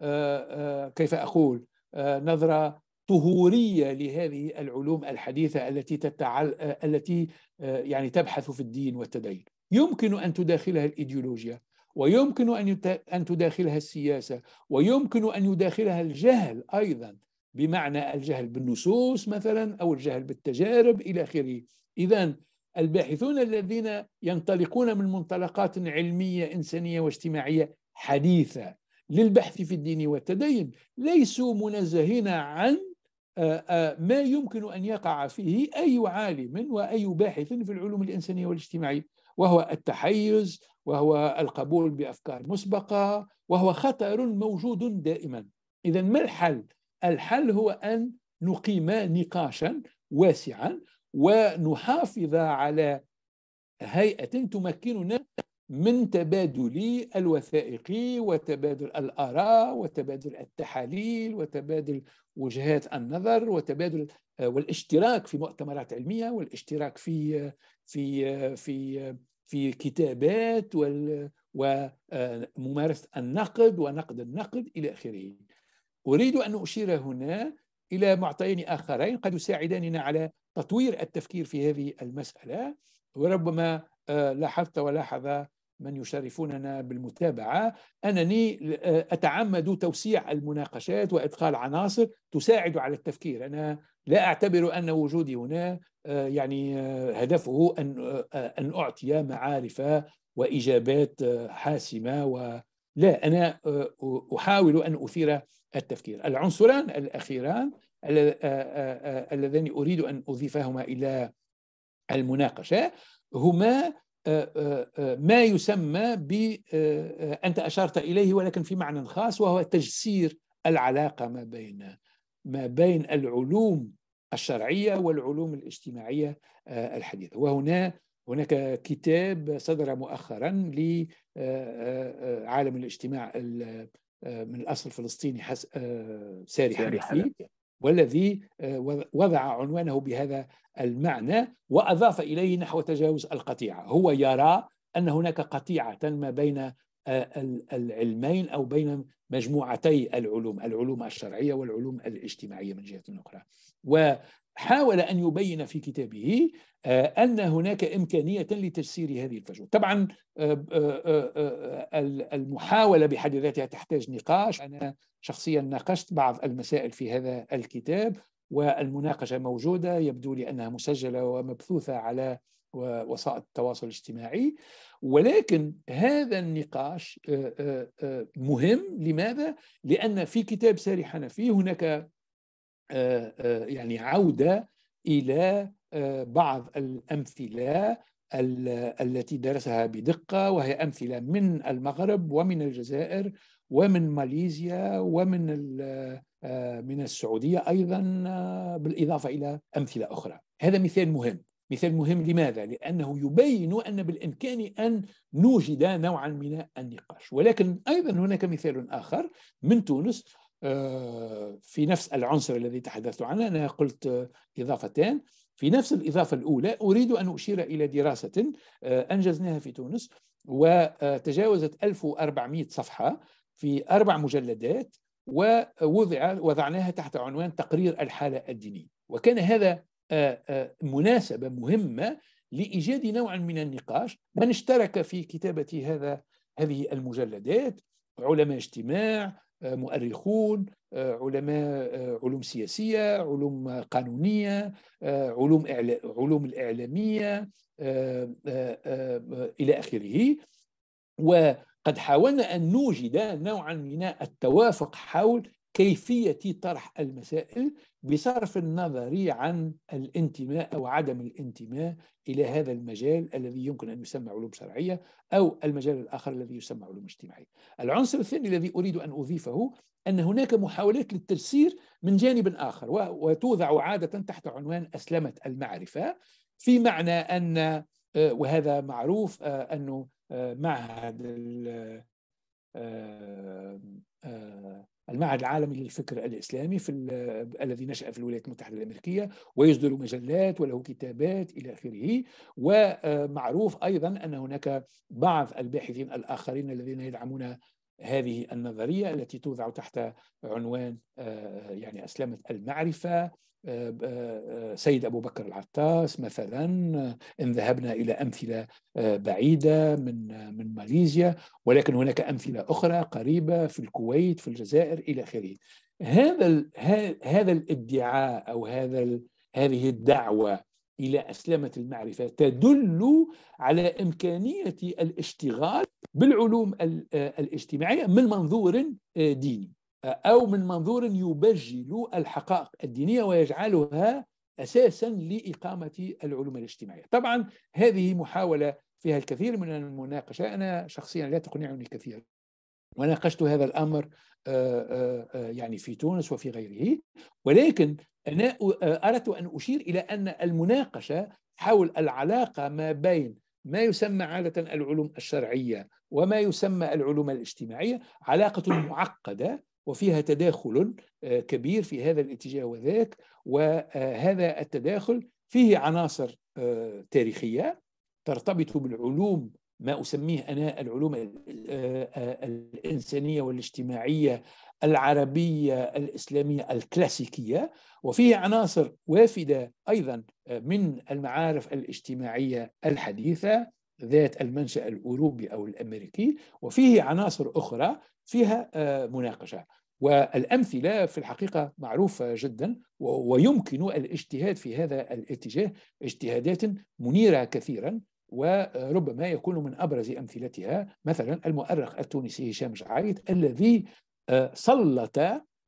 آه، آه، كيف أقول آه، نظرة طهورية لهذه العلوم الحديثة التي تتعل... التي يعني تبحث في الدين والتدين يمكن أن تداخلها الإيديولوجيا ويمكن أن يت... أن تداخلها السياسة ويمكن أن يداخلها الجهل أيضا بمعنى الجهل بالنصوص مثلا أو الجهل بالتجارب إلى آخره إذا الباحثون الذين ينطلقون من منطلقات علميه انسانيه واجتماعيه حديثه للبحث في الدين والتدين ليسوا منزهين عن آه، آه، ما يمكن ان يقع فيه اي عالم واي باحث في العلوم الانسانيه والاجتماعيه وهو التحيز وهو القبول بافكار مسبقه وهو خطر موجود دائما اذا ما الحل الحل هو ان نقيم نقاشا واسعا ونحافظ على هيئة تمكننا من تبادل الوثائق وتبادل الآراء وتبادل التحاليل وتبادل وجهات النظر وتبادل آه، والاشتراك في مؤتمرات علمية والاشتراك في في في في كتابات وممارسة آه، النقد ونقد النقد إلى آخره أريد أن أشير هنا إلى معطيين آخرين قد يساعداننا على تطوير التفكير في هذه المسألة وربما آه، لاحظت ولاحظ من يشرفوننا بالمتابعة أنني آه، أتعمد توسيع المناقشات وإدخال عناصر تساعد على التفكير أنا لا أعتبر أن وجودي هنا آه، يعني هدفه أن أن أعطي معارف وإجابات حاسمة ولا أنا أحاول أن أثير التفكير العنصران الأخيران آه، آه، آه، اللذان أريد أن أضيفهما إلى المناقشة هما ما يسمى ب أنت أشرت إليه ولكن في معنى خاص وهو تجسير العلاقة ما بين ما بين العلوم الشرعية والعلوم الاجتماعية الحديثة وهنا هناك كتاب صدر مؤخرا لعالم الاجتماع من الأصل الفلسطيني ساري حنفي والذي آه، وضع عنوانه بهذا المعنى واضاف اليه نحو تجاوز القطيعه هو يرى ان هناك قطيعه ما بين آه، العلمين او بين مجموعتي العلوم العلوم الشرعيه والعلوم الاجتماعيه من جهه اخرى وحاول ان يبين في كتابه آه، أن هناك إمكانية لتجسير هذه الفجوة طبعا آه، آه، المحاولة بحد ذاتها تحتاج نقاش أنا شخصيا ناقشت بعض المسائل في هذا الكتاب والمناقشة موجودة يبدو لي أنها مسجلة ومبثوثة على وسائل التواصل الاجتماعي ولكن هذا النقاش مهم لماذا؟ لأن في كتاب ساري حنفي هناك يعني عودة إلى بعض الأمثلة التي درسها بدقة وهي أمثلة من المغرب ومن الجزائر ومن ماليزيا ومن آه، من السعودية أيضا آه، بالإضافة إلى أمثلة أخرى هذا مثال مهم مثال مهم لماذا؟ لأنه يبين أن بالإمكان أن نوجد نوعا من النقاش ولكن أيضا هناك مثال آخر من تونس آه، في نفس العنصر الذي تحدثت عنه أنا قلت إضافتان في نفس الإضافة الأولى أريد أن أشير إلى دراسة آه، أنجزناها في تونس وتجاوزت 1400 صفحة في أربع مجلدات ووضع وضعناها تحت عنوان تقرير الحالة الدينية وكان هذا آه، آه، مناسبة مهمة لإيجاد نوع من النقاش من اشترك في كتابة هذا هذه المجلدات علماء اجتماع مؤرخون علماء علوم سياسيه علوم قانونيه علوم علوم الاعلاميه آه، آه، آه، الى اخره وقد حاولنا ان نوجد نوعا من التوافق حول كيفية طرح المسائل بصرف النظر عن الانتماء أو عدم الانتماء إلى هذا المجال الذي يمكن أن يسمى علوم شرعية أو المجال الآخر الذي يسمى علوم اجتماعية العنصر الثاني الذي أريد أن أضيفه أن هناك محاولات للتفسير من جانب آخر وتوضع عادة تحت عنوان أسلمة المعرفة في معنى أن آه، وهذا معروف آه، أنه آه، معهد المعهد العالمي للفكر الإسلامي في الذي نشأ في الولايات المتحدة الأمريكية ويصدر مجلات وله كتابات إلى آخره ومعروف أيضا أن هناك بعض الباحثين الآخرين الذين يدعمون هذه النظرية التي توضع تحت عنوان آه، يعني أسلمة المعرفة آه، آه، آه، سيد أبو بكر العطاس مثلا إن ذهبنا إلى أمثلة بعيدة من من ماليزيا ولكن هناك أمثلة أخرى قريبة في الكويت في الجزائر إلى آخره هذا هذا الادعاء أو هذا هذه الدعوة إلى أسلمة المعرفة تدل على إمكانية الاشتغال بالعلوم الاجتماعية من منظور ديني أو من منظور يبجل الحقائق الدينية ويجعلها أساسا لإقامة العلوم الاجتماعية طبعا هذه محاولة فيها الكثير من المناقشة أنا شخصيا لا تقنعني كثيرا وناقشت هذا الأمر آه، آه، آه، يعني في تونس وفي غيره ولكن أنا أردت أن أشير إلى أن المناقشة حول العلاقة ما بين ما يسمى عادة العلوم الشرعية وما يسمى العلوم الاجتماعية علاقة معقدة وفيها تداخل آه، كبير في هذا الاتجاه وذاك وهذا التداخل فيه عناصر آه، تاريخيه ترتبط بالعلوم ما اسميه انا العلوم آه، الانسانيه والاجتماعيه العربيه الاسلاميه الكلاسيكيه وفيه عناصر وافده ايضا من المعارف الاجتماعيه الحديثه ذات المنشأ الأوروبي أو الأمريكي وفيه عناصر أخرى فيها آه، مناقشة والأمثلة في الحقيقة معروفة جدا ويمكن الاجتهاد في هذا الاتجاه اجتهادات منيرة كثيرا وربما يكون من أبرز أمثلتها مثلا المؤرخ التونسي هشام جعيد الذي آه، سلط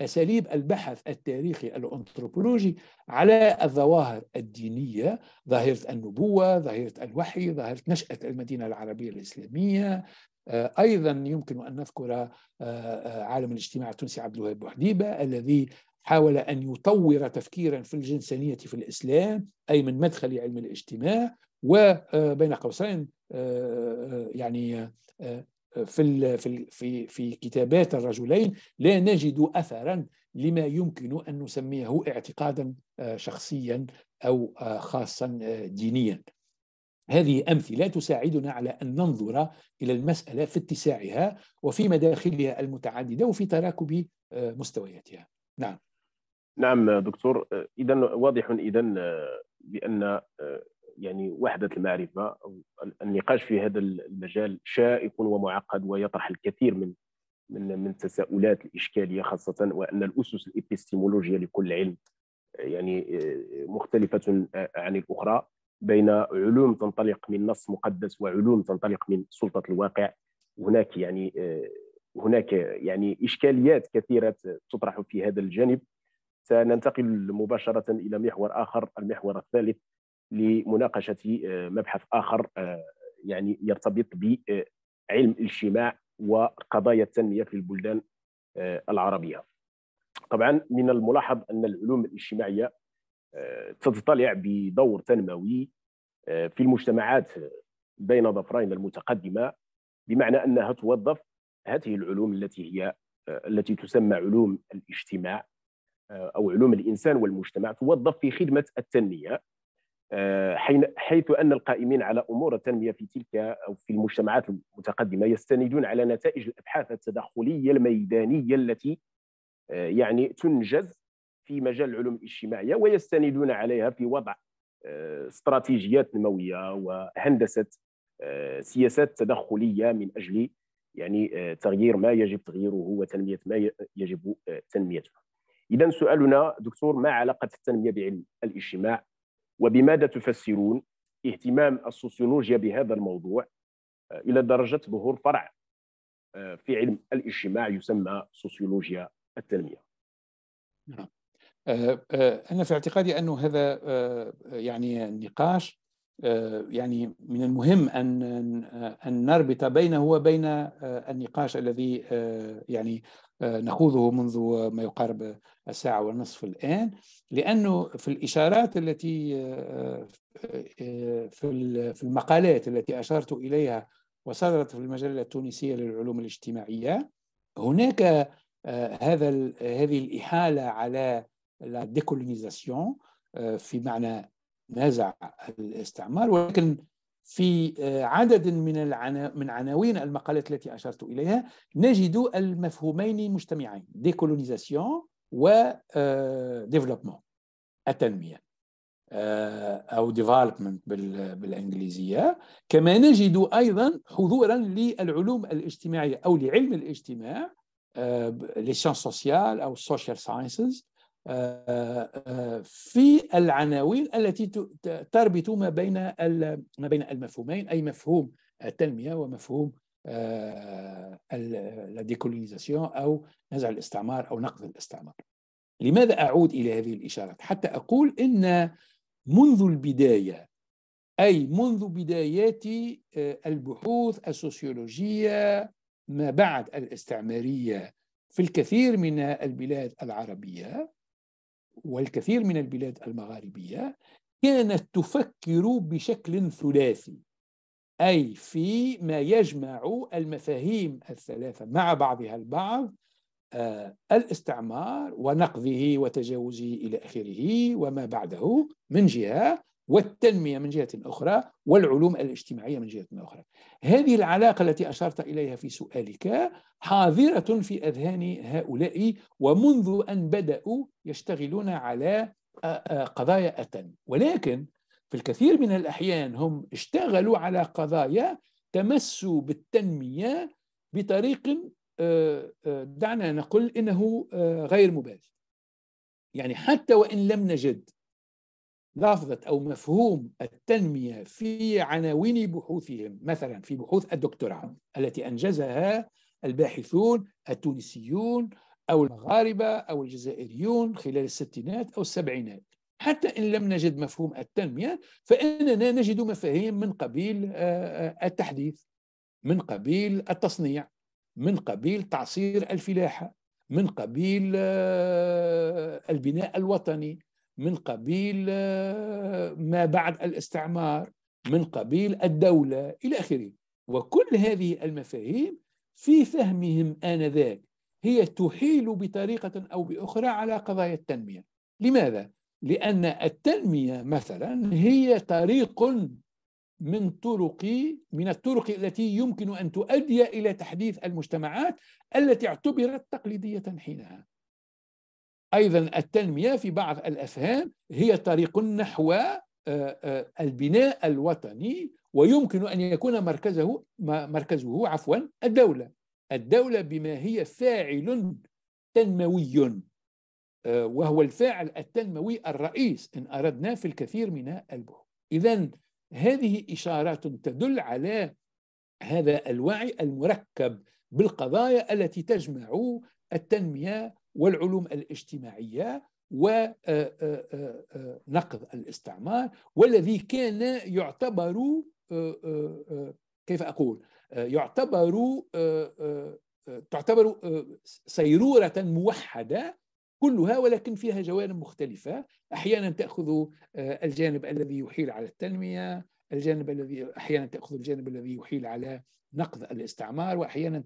أساليب البحث التاريخي الأنثروبولوجي على الظواهر الدينية ظاهرة النبوة ظاهرة الوحي ظاهرة نشأة المدينة العربية الإسلامية آه، أيضا يمكن أن نذكر آه، آه، عالم الاجتماع التونسي عبد الوهاب بوحديبة الذي حاول أن يطور تفكيرا في الجنسانية في الإسلام أي من مدخل علم الاجتماع وبين قوسين يعني في في في كتابات الرجلين لا نجد اثرا لما يمكن ان نسميه اعتقادا آه، شخصيا او آه، خاصا آه، دينيا. هذه امثله تساعدنا على ان ننظر الى المساله في اتساعها وفي مداخلها المتعدده وفي تراكب مستوياتها. نعم. نعم دكتور اذا واضح اذا بان يعني وحده المعرفه النقاش في هذا المجال شائك ومعقد ويطرح الكثير من من من التساؤلات الاشكاليه خاصه وان الاسس الابستيمولوجيه لكل علم يعني مختلفه عن الاخرى بين علوم تنطلق من نص مقدس وعلوم تنطلق من سلطه الواقع هناك يعني هناك يعني اشكاليات كثيره تطرح في هذا الجانب سننتقل مباشره الى محور اخر المحور الثالث لمناقشه آه، مبحث اخر آه، يعني يرتبط بعلم الاجتماع وقضايا التنميه في البلدان آه، العربيه. طبعا من الملاحظ ان العلوم الاجتماعيه تتطلع بدور تنموي في المجتمعات بين ظفرين المتقدمه بمعنى انها توظف هذه العلوم التي هي التي تسمى علوم الاجتماع او علوم الانسان والمجتمع توظف في خدمه التنميه آه، حيث ان القائمين على امور التنميه في تلك او في المجتمعات المتقدمه يستندون على نتائج الابحاث التدخليه الميدانيه التي آه، يعني تنجز في مجال العلوم الاجتماعيه ويستندون عليها في وضع آه، استراتيجيات نمويه وهندسه سياسات تدخليه من اجل يعني تغيير ما يجب تغييره وتنميه ما يجب تنميته. اذا سؤالنا دكتور ما علاقه التنميه بعلم الاجتماع وبماذا تفسرون اهتمام السوسيولوجيا بهذا الموضوع آه، الى درجه ظهور فرع آه، في علم الاجتماع يسمى سوسيولوجيا التنميه. نعم. آه، انا في اعتقادي انه هذا يعني نقاش آه، يعني من المهم ان ان آه، نربط بينه وبين آه، النقاش الذي يعني نخوضه منذ ما يقارب الساعه والنصف الان لانه في الاشارات التي في في المقالات التي اشرت اليها وصدرت في المجله التونسيه للعلوم الاجتماعيه هناك هذا هذه الاحاله على لا ديكولونيزاسيون في معنى نزع الاستعمار ولكن في آه، عدد من من عناوين المقالات التي اشرت اليها نجد المفهومين مجتمعين ديكولونيزاسيون و ديفلوبمون آه، التنميه آه، او ديفلوبمنت بالانجليزيه كما نجد ايضا حضورا للعلوم الاجتماعيه او لعلم الاجتماع لي سوسيال او السوشيال ساينسز آه، آه، في العناوين التي تربط ما بين ما بين المفهومين اي مفهوم التنميه ومفهوم آه، لا ديكولونيزاسيون او نزع الاستعمار او نقض الاستعمار. لماذا اعود الى هذه الاشارات؟ حتى اقول ان منذ البدايه اي منذ بدايات البحوث السوسيولوجيه ما بعد الاستعماريه في الكثير من البلاد العربيه والكثير من البلاد المغاربية كانت تفكر بشكل ثلاثي أي في ما يجمع المفاهيم الثلاثة مع بعضها البعض آه، الاستعمار ونقضه وتجاوزه إلى آخره وما بعده من جهة والتنمية من جهة أخرى والعلوم الاجتماعية من جهة أخرى هذه العلاقة التي أشرت إليها في سؤالك حاضرة في أذهان هؤلاء ومنذ أن بدأوا يشتغلون على آه، آه، قضايا التنمية ولكن في الكثير من الأحيان هم اشتغلوا على قضايا تمس بالتنمية بطريق آه، دعنا نقول إنه غير مباشر يعني حتى وإن لم نجد لفظة أو مفهوم التنمية في عناوين بحوثهم مثلا في بحوث الدكتوراه التي أنجزها الباحثون التونسيون أو المغاربة أو الجزائريون خلال الستينات أو السبعينات حتى إن لم نجد مفهوم التنمية فإننا نجد مفاهيم من قبيل آه، آه، التحديث من قبيل التصنيع من قبيل تعصير الفلاحة من قبيل آه، البناء الوطني من قبيل آه، ما بعد الاستعمار من قبيل الدولة إلى آخره وكل هذه المفاهيم في فهمهم آنذاك هي تحيل بطريقة أو بأخرى على قضايا التنمية لماذا؟ لأن التنمية مثلا هي طريق من طرق من الطرق التي يمكن أن تؤدي إلى تحديث المجتمعات التي اعتبرت تقليدية حينها أيضا التنمية في بعض الأفهام هي طريق نحو آه، آه، البناء الوطني ويمكن أن يكون مركزه مركزه عفوا الدولة الدولة بما هي فاعل تنموي آه، وهو الفاعل التنموي الرئيس إن أردنا في الكثير من البحوث إذا هذه إشارات تدل على هذا الوعي المركب بالقضايا التي تجمع التنمية والعلوم الاجتماعيه ونقد آه، آه، آه، الاستعمار والذي كان يعتبر كيف اقول يعتبر تعتبر سيروره موحده كلها ولكن فيها جوانب مختلفة أحيانا تأخذ الجانب الذي يحيل على التنمية الجانب الذي أحيانا تأخذ الجانب الذي يحيل على نقد الاستعمار وأحيانا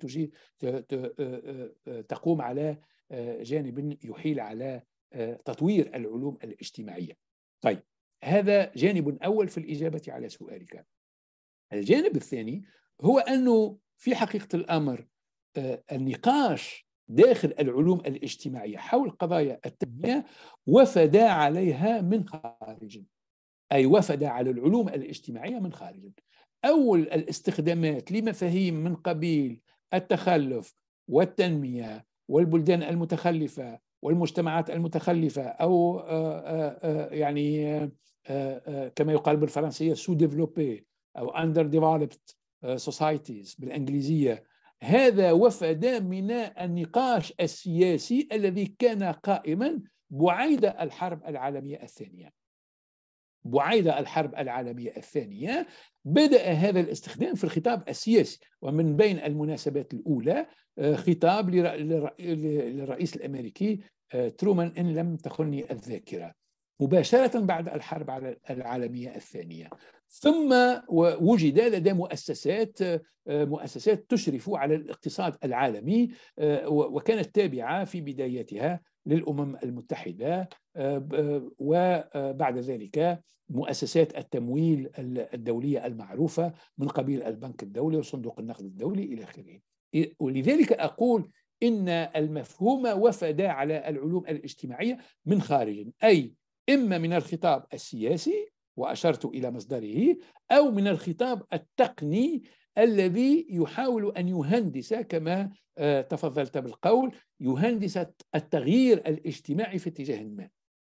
تقوم على آه، جانب يحيل على آه، تطوير العلوم الاجتماعية طيب هذا جانب أول في الإجابة على سؤالك الجانب الثاني هو أنه في حقيقة الأمر آه، النقاش داخل العلوم الاجتماعية حول قضايا التنمية وفد عليها من خارج أي وفد على العلوم الاجتماعية من خارج أول الاستخدامات لمفاهيم من قبيل التخلف والتنمية والبلدان المتخلفه والمجتمعات المتخلفه او آه، آه، آه، يعني كما يقال بالفرنسيه سو ديفلوبي او اندر ديفلوبت سوسايتيز بالانجليزيه هذا وفد من النقاش السياسي الذي كان قائما بعيد الحرب العالميه الثانيه بعيدة الحرب العالمية الثانية بدأ هذا الاستخدام في الخطاب السياسي ومن بين المناسبات الأولى آه، خطاب للرئيس الأمريكي آه، ترومان إن لم تخني الذاكرة مباشرة بعد الحرب العالمية الثانية ثم وجد لدى مؤسسات آه، مؤسسات تشرف على الاقتصاد العالمي وكانت تابعة في بدايتها للأمم المتحدة آه، آه، وبعد ذلك مؤسسات التمويل الدولية المعروفة من قبيل البنك الدولي وصندوق النقد الدولي إلى آخره ولذلك أقول إن المفهوم وفد على العلوم الاجتماعية من خارج أي إما من الخطاب السياسي وأشرت إلى مصدره أو من الخطاب التقني الذي يحاول أن يهندس كما آه، تفضلت بالقول يهندس التغيير الاجتماعي في اتجاه ما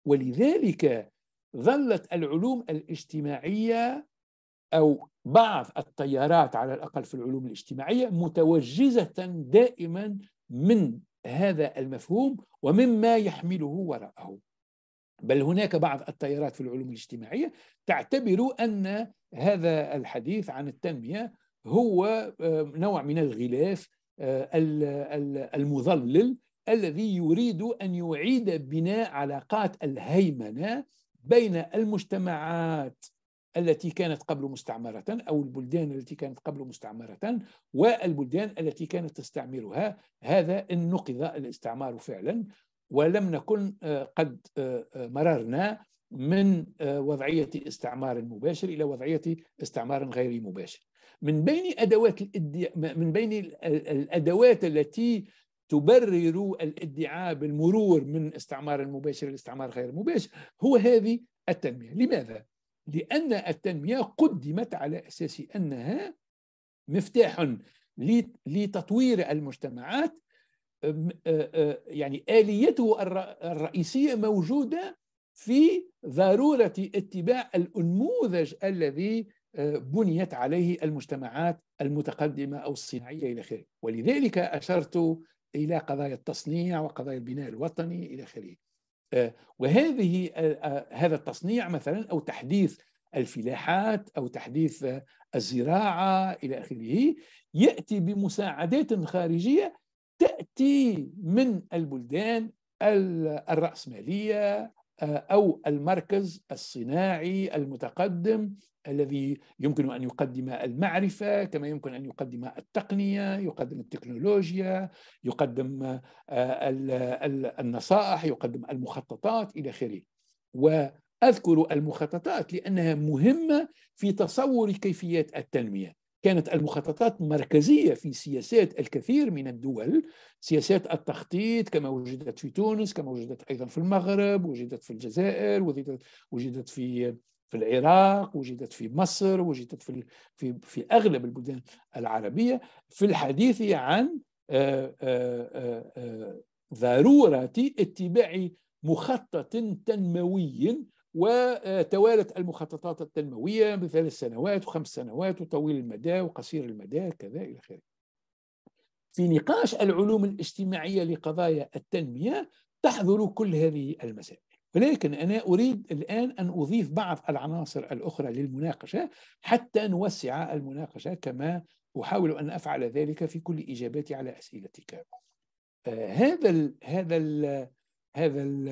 ولذلك ظلت العلوم الاجتماعية أو بعض التيارات على الأقل في العلوم الاجتماعية متوجزة دائما من هذا المفهوم ومما يحمله وراءه بل هناك بعض التيارات في العلوم الاجتماعية تعتبر أن هذا الحديث عن التنمية هو آه، نوع من الغلاف آه، المظلل الذي يريد ان يعيد بناء علاقات الهيمنه بين المجتمعات التي كانت قبل مستعمرة أو البلدان التي كانت قبل مستعمرة والبلدان التي كانت تستعمرها هذا إن نقض الاستعمار فعلا ولم نكن آه، قد مررنا من وضعية استعمار مباشر إلى وضعية استعمار غير مباشر من بين ادوات الادي... من بين الادوات التي تبرر الادعاء بالمرور من استعمار المباشر لاستعمار غير المباشر هو هذه التنميه لماذا لان التنميه قدمت على اساس انها مفتاح لتطوير المجتمعات يعني اليته الرئيسيه موجوده في ضروره اتباع الانموذج الذي بنيت عليه المجتمعات المتقدمة أو الصناعية إلى آخره ولذلك أشرت إلى قضايا التصنيع وقضايا البناء الوطني إلى آخره آه، وهذه آه، آه، هذا التصنيع مثلا أو تحديث الفلاحات أو تحديث الزراعة إلى آخره يأتي بمساعدات خارجية تأتي من البلدان الرأسمالية آه، او المركز الصناعي المتقدم الذي يمكن ان يقدم المعرفه كما يمكن ان يقدم التقنيه يقدم التكنولوجيا يقدم آه، النصائح يقدم المخططات الى اخره واذكر المخططات لانها مهمه في تصور كيفيه التنميه كانت المخططات مركزية في سياسات الكثير من الدول سياسات التخطيط كما وجدت في تونس كما وجدت أيضا في المغرب وجدت في الجزائر وجدت, في في العراق وجدت في مصر وجدت في في في اغلب البلدان العربيه في الحديث عن آه، آه، آه، ضروره اتباع مخطط تنموي وتوالت المخططات التنموية بثلاث سنوات وخمس سنوات وطويل المدى وقصير المدى كذا إلى آخره في نقاش العلوم الاجتماعية لقضايا التنمية تحضر كل هذه المسائل ولكن أنا أريد الآن أن أضيف بعض العناصر الأخرى للمناقشة حتى نوسع المناقشة كما أحاول أن أفعل ذلك في كل إجاباتي على أسئلتك آه هذا ال هذا ال هذا ال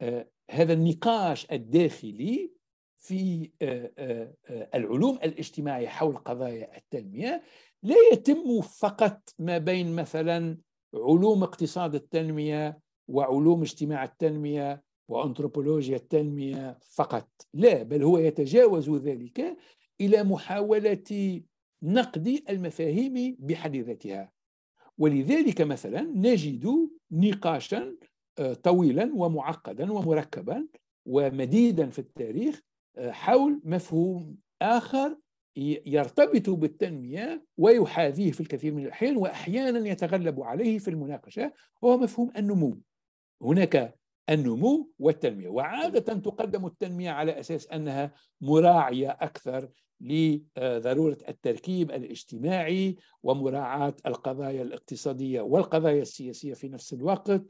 آه، هذا النقاش الداخلي في آه، آه، آه، العلوم الاجتماعية حول قضايا التنمية لا يتم فقط ما بين مثلا علوم اقتصاد التنمية وعلوم اجتماع التنمية وأنثروبولوجيا التنمية فقط لا بل هو يتجاوز ذلك إلى محاولة نقد المفاهيم بحد ذاتها ولذلك مثلا نجد نقاشا طويلا ومعقدا ومركبا ومديدا في التاريخ آه، حول مفهوم آخر يرتبط بالتنمية ويحاذيه في الكثير من الأحيان وأحيانا يتغلب عليه في المناقشة وهو مفهوم النمو هناك النمو والتنمية وعادة تقدم التنمية على أساس أنها مراعية أكثر لضرورة التركيب الاجتماعي ومراعاة القضايا الاقتصادية والقضايا السياسية في نفس الوقت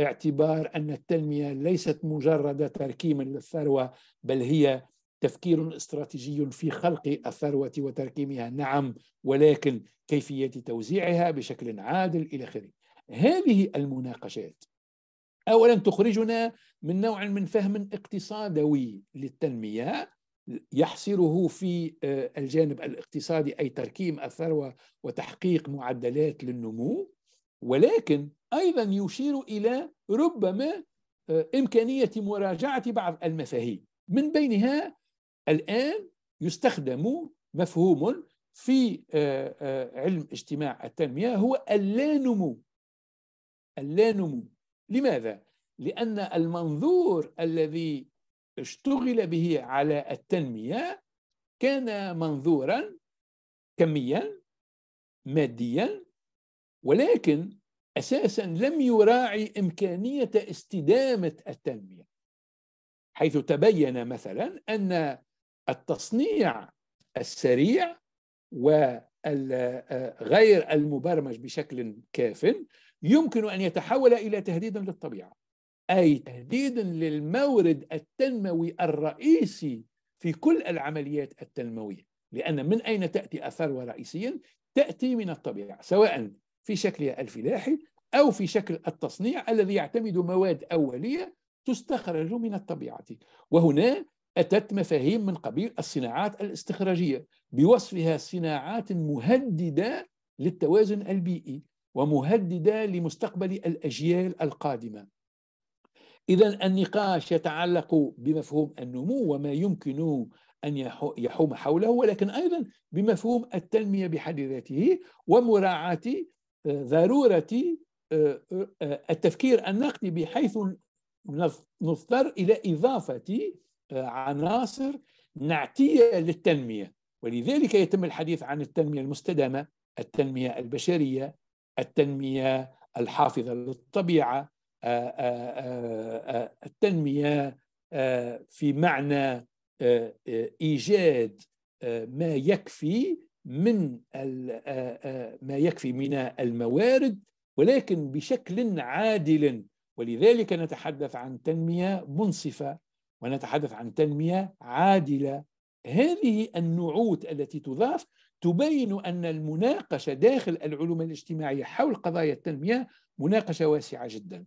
اعتبار أن التنمية ليست مجرد تركيما للثروة بل هي تفكير استراتيجي في خلق الثروة وتركيمها نعم ولكن كيفية توزيعها بشكل عادل إلى آخره هذه المناقشات أولا تخرجنا من نوع من فهم اقتصادوي للتنمية يحصره في آه، الجانب الاقتصادي أي تركيم الثروة وتحقيق معدلات للنمو ولكن أيضا يشير إلى ربما آه، إمكانية مراجعة بعض المفاهيم من بينها الآن يستخدم مفهوم في آه، علم اجتماع التنمية هو اللانمو اللانمو لماذا؟ لأن المنظور الذي اشتغل به على التنمية كان منظورا كميا ماديا ولكن أساسا لم يراعي إمكانية استدامة التنمية حيث تبين مثلا أن التصنيع السريع وغير آه، المبرمج بشكل كاف يمكن أن يتحول إلى تهديد للطبيعة أي تهديد للمورد التنموي الرئيسي في كل العمليات التنموية لأن من أين تأتي أثرها رئيسيا؟ تأتي من الطبيعة سواء في شكلها الفلاحي أو في شكل التصنيع الذي يعتمد مواد أولية تستخرج من الطبيعة وهنا أتت مفاهيم من قبيل الصناعات الاستخراجية بوصفها صناعات مهددة للتوازن البيئي ومهدده لمستقبل الاجيال القادمه اذا النقاش يتعلق بمفهوم النمو وما يمكن ان يحوم حوله ولكن ايضا بمفهوم التنميه بحد ذاته ومراعاه آه، ضروره آه، آه، التفكير النقدي بحيث نضطر الى اضافه عناصر نعتيه للتنميه ولذلك يتم الحديث عن التنميه المستدامه التنميه البشريه التنميه الحافظه للطبيعه آه، آه، آه، التنميه في معنى ايجاد ما يكفي من ما يكفي من الموارد ولكن بشكل عادل ولذلك نتحدث عن تنميه منصفه ونتحدث عن تنميه عادله هذه النعوت التي تضاف تبين أن المناقشة داخل العلوم الاجتماعية حول قضايا التنمية مناقشة واسعة جدا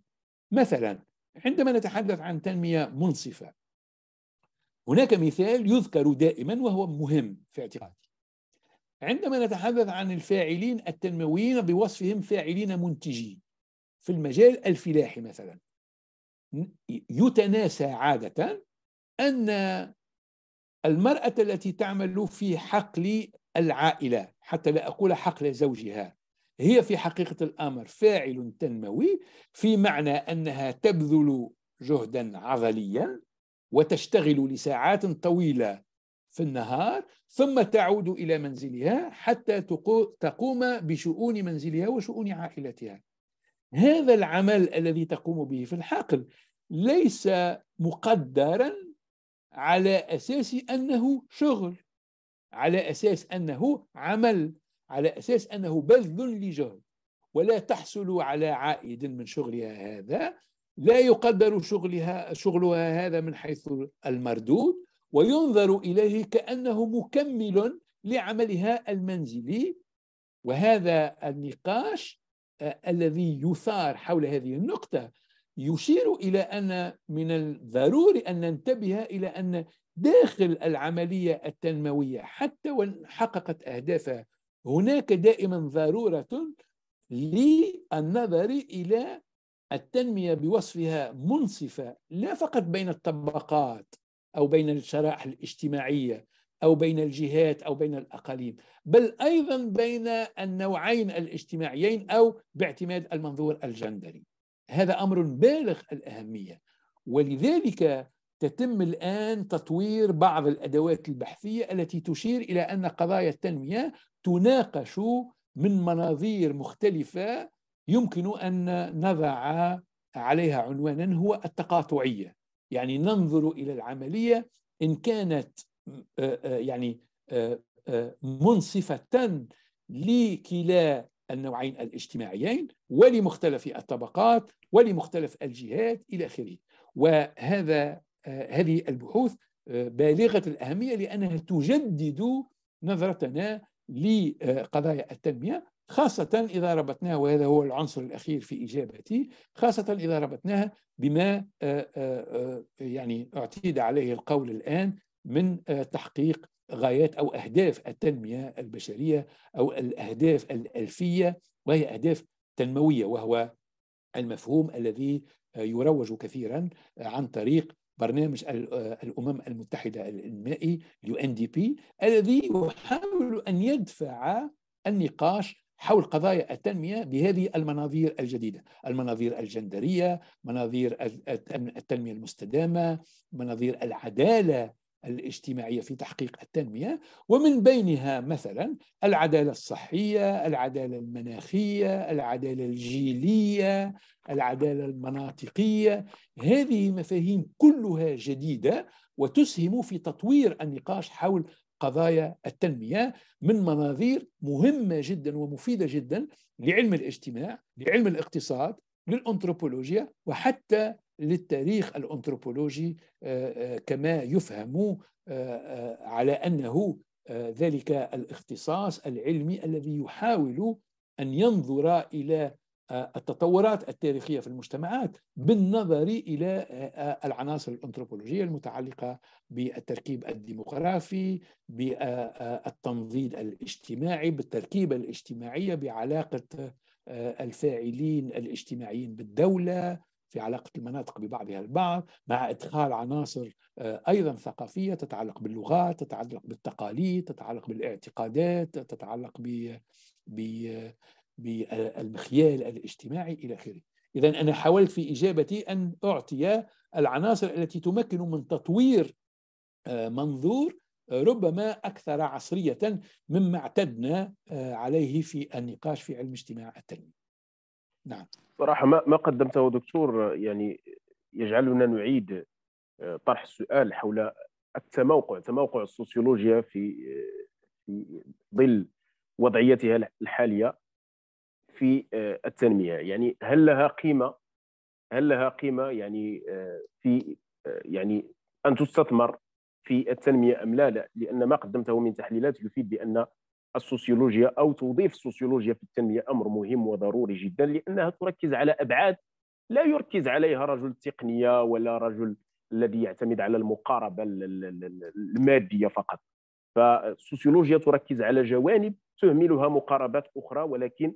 مثلا عندما نتحدث عن تنمية منصفة هناك مثال يذكر دائما وهو مهم في اعتقادي عندما نتحدث عن الفاعلين التنمويين بوصفهم فاعلين منتجين في المجال الفلاحي مثلا يتناسى عادة أن المرأة التي تعمل في حقل العائلة حتى لا أقول حقل زوجها هي في حقيقة الأمر فاعل تنموي في معنى أنها تبذل جهدا عضليا وتشتغل لساعات طويلة في النهار ثم تعود إلى منزلها حتى تقوم بشؤون منزلها وشؤون عائلتها هذا العمل الذي تقوم به في الحقل ليس مقدرا على أساس أنه شغل على أساس أنه عمل على أساس أنه بذل لجهد ولا تحصل على عائد من شغلها هذا لا يقدر شغلها شغلها هذا من حيث المردود وينظر إليه كأنه مكمل لعملها المنزلي وهذا النقاش آه، الذي يثار حول هذه النقطة يشير إلى أن من الضروري أن ننتبه إلى أن داخل العملية التنموية حتى وإن حققت أهدافها هناك دائما ضرورة للنظر إلى التنمية بوصفها منصفة لا فقط بين الطبقات أو بين الشرائح الاجتماعية أو بين الجهات أو بين الأقاليم بل أيضا بين النوعين الاجتماعيين أو باعتماد المنظور الجندري هذا أمر بالغ الأهمية ولذلك تتم الآن تطوير بعض الأدوات البحثية التي تشير إلى أن قضايا التنمية تناقش من مناظير مختلفة يمكن أن نضع عليها عنوانا هو التقاطعية يعني ننظر إلى العملية إن كانت آه، آه، يعني آه، منصفة لكلا النوعين الاجتماعيين ولمختلف الطبقات ولمختلف الجهات إلى آخره وهذا هذه البحوث آه، بالغة الأهمية لأنها تجدد نظرتنا لقضايا التنمية خاصة إذا ربطناها وهذا هو العنصر الأخير في إجابتي خاصة إذا ربطناها بما آه، آه، يعني اعتيد عليه القول الآن من تحقيق غايات أو أهداف التنمية البشرية أو الأهداف الألفية وهي أهداف تنموية وهو المفهوم الذي يروج كثيرا عن طريق برنامج آه، الامم المتحده الانمائي يو ان دي بي الذي يحاول ان يدفع النقاش حول قضايا التنميه بهذه المناظير الجديده، المناظير الجندريه، مناظير التنميه المستدامه، مناظير العداله الاجتماعيه في تحقيق التنميه ومن بينها مثلا العداله الصحيه، العداله المناخيه، العداله الجيليه، العداله المناطقيه، هذه مفاهيم كلها جديده وتسهم في تطوير النقاش حول قضايا التنميه من مناظير مهمه جدا ومفيده جدا لعلم الاجتماع، لعلم الاقتصاد، للانثروبولوجيا وحتى للتاريخ الأنثروبولوجي آه، آه، كما يفهم آه، على أنه ذلك الاختصاص العلمي الذي يحاول أن ينظر إلى التطورات التاريخية في المجتمعات بالنظر إلى العناصر الأنثروبولوجية المتعلقة بالتركيب الديموغرافي بالتنضيد الاجتماعي بالتركيبة الاجتماعية بعلاقة الفاعلين الاجتماعيين بالدولة في علاقة المناطق ببعضها البعض مع إدخال عناصر آه، أيضا ثقافية تتعلق باللغات تتعلق بالتقاليد تتعلق بالاعتقادات تتعلق ب بالمخيال آه، الاجتماعي إلى آخره إذا أنا حاولت في إجابتي أن أعطي العناصر التي تمكن من تطوير آه، منظور ربما أكثر عصرية مما اعتدنا عليه في النقاش في علم اجتماع التلميذ نعم صراحه ما ما قدمته دكتور يعني يجعلنا نعيد آه، طرح السؤال حول التموقع تموقع السوسيولوجيا في آه، في ظل وضعيتها الحاليه في آه، التنميه يعني هل لها قيمه هل لها قيمه يعني في يعني ان تستثمر في التنميه ام لا لا لان ما قدمته من تحليلات يفيد بان السوسيولوجيا او توظيف السوسيولوجيا في التنميه امر مهم وضروري جدا لانها تركز على ابعاد لا يركز عليها رجل التقنيه ولا رجل الذي يعتمد على المقاربه الماديه فقط فالسوسيولوجيا تركز على جوانب تهملها مقاربات اخرى ولكن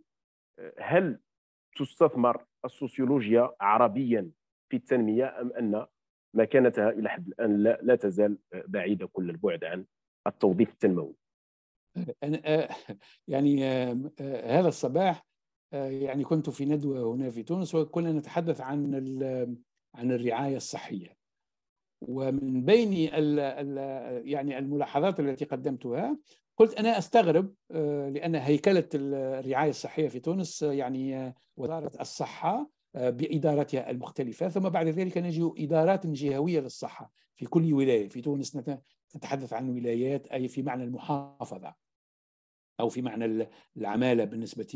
آه، هل تستثمر السوسيولوجيا عربيا في التنميه ام ان مكانتها الى حد الان لا, تزال آه، بعيده كل البعد عن التوظيف التنموي أنا آه، يعني آه، آه، هذا الصباح يعني كنت في ندوة هنا في تونس وكنا نتحدث عن عن الرعاية الصحية ومن بين يعني الملاحظات التي قدمتها قلت انا استغرب لان هيكله الرعايه الصحيه في تونس يعني وزاره الصحه بادارتها المختلفه ثم بعد ذلك نجد ادارات جهويه للصحه في كل ولايه في تونس نتحدث عن ولايات اي في معنى المحافظه أو في معنى العمالة بالنسبة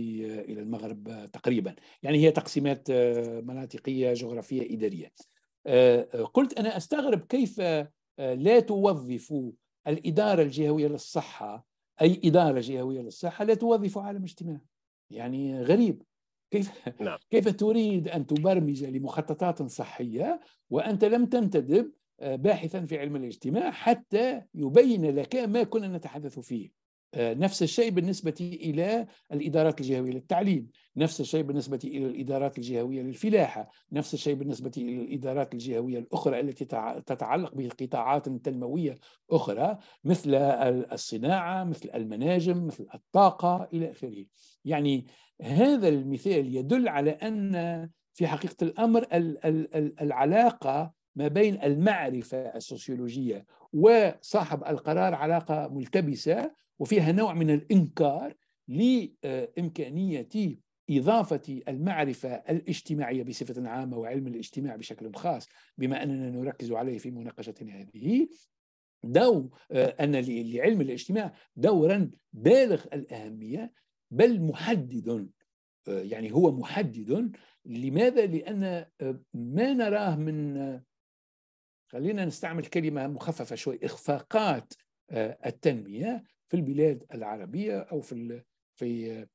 إلى المغرب تقريبا يعني هي تقسيمات آه، مناطقية جغرافية إدارية آه، آه، قلت أنا أستغرب كيف لا توظف الإدارة الجهوية للصحة أي إدارة جهوية للصحة لا توظف عالم اجتماع يعني غريب كيف نعم. كيف تريد ان تبرمج لمخططات صحيه وانت لم تنتدب باحثا في علم الاجتماع حتى يبين لك ما كنا نتحدث فيه آه، نفس الشيء بالنسبة إلى الإدارات الجهوية للتعليم نفس الشيء بالنسبة إلى الإدارات الجهوية للفلاحة نفس الشيء بالنسبة إلى الإدارات الجهوية الأخرى التي تتعلق بقطاعات تنموية أخرى مثل الصناعة مثل المناجم مثل الطاقة إلى آخره يعني هذا المثال يدل على أن في حقيقة الأمر العلاقة ما بين المعرفة السوسيولوجية وصاحب القرار علاقة ملتبسة وفيها نوع من الانكار لامكانيه إضافة المعرفة الاجتماعية بصفة عامة وعلم الاجتماع بشكل خاص بما أننا نركز عليه في مناقشتنا هذه دو آه، أن لعلم الاجتماع دورا بالغ الأهمية بل محدد آه، يعني هو محدد لماذا؟ لأن آه، ما نراه من خلينا نستعمل كلمة مخففة شوي إخفاقات التنمية في البلاد العربية أو في في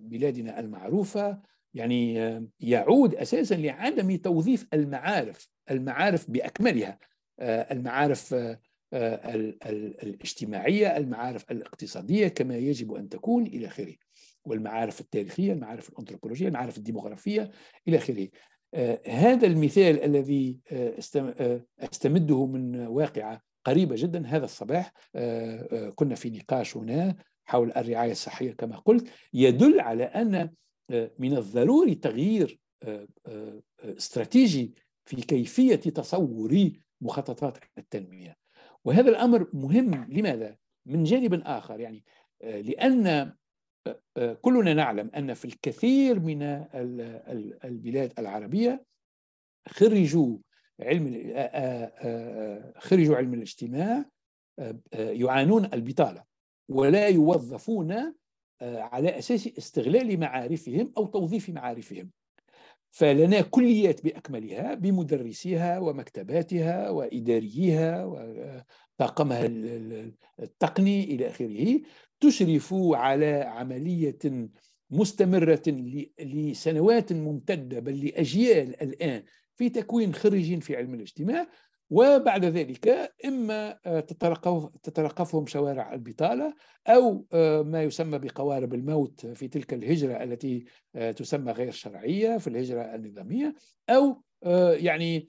بلادنا المعروفة يعني يعود أساسا لعدم توظيف المعارف المعارف بأكملها المعارف الاجتماعية المعارف الاقتصادية كما يجب أن تكون إلى آخره والمعارف التاريخية المعارف الأنثروبولوجية المعارف الديموغرافية إلى آخره هذا المثال الذي استمده من واقعة قريبة جدا هذا الصباح آه، آه، كنا في نقاش هنا حول الرعاية الصحية كما قلت يدل على أن آه، من الضروري تغيير استراتيجي في كيفية تصور مخططات التنمية وهذا الأمر مهم لماذا؟ من جانب آخر يعني لأن كلنا نعلم أن في الكثير من البلاد العربية خرجوا علم خرجوا علم الاجتماع يعانون البطالة ولا يوظفون على أساس استغلال معارفهم أو توظيف معارفهم فلنا كليات بأكملها بمدرسيها ومكتباتها وإداريها وطاقمها التقني إلى آخره تشرف على عملية مستمرة لسنوات ممتدة بل لأجيال الآن في تكوين خريجين في علم الاجتماع وبعد ذلك إما آه، تترقفهم شوارع البطالة أو آه، ما يسمى بقوارب الموت في تلك الهجرة التي آه، تسمى غير شرعية في الهجرة النظامية أو يعني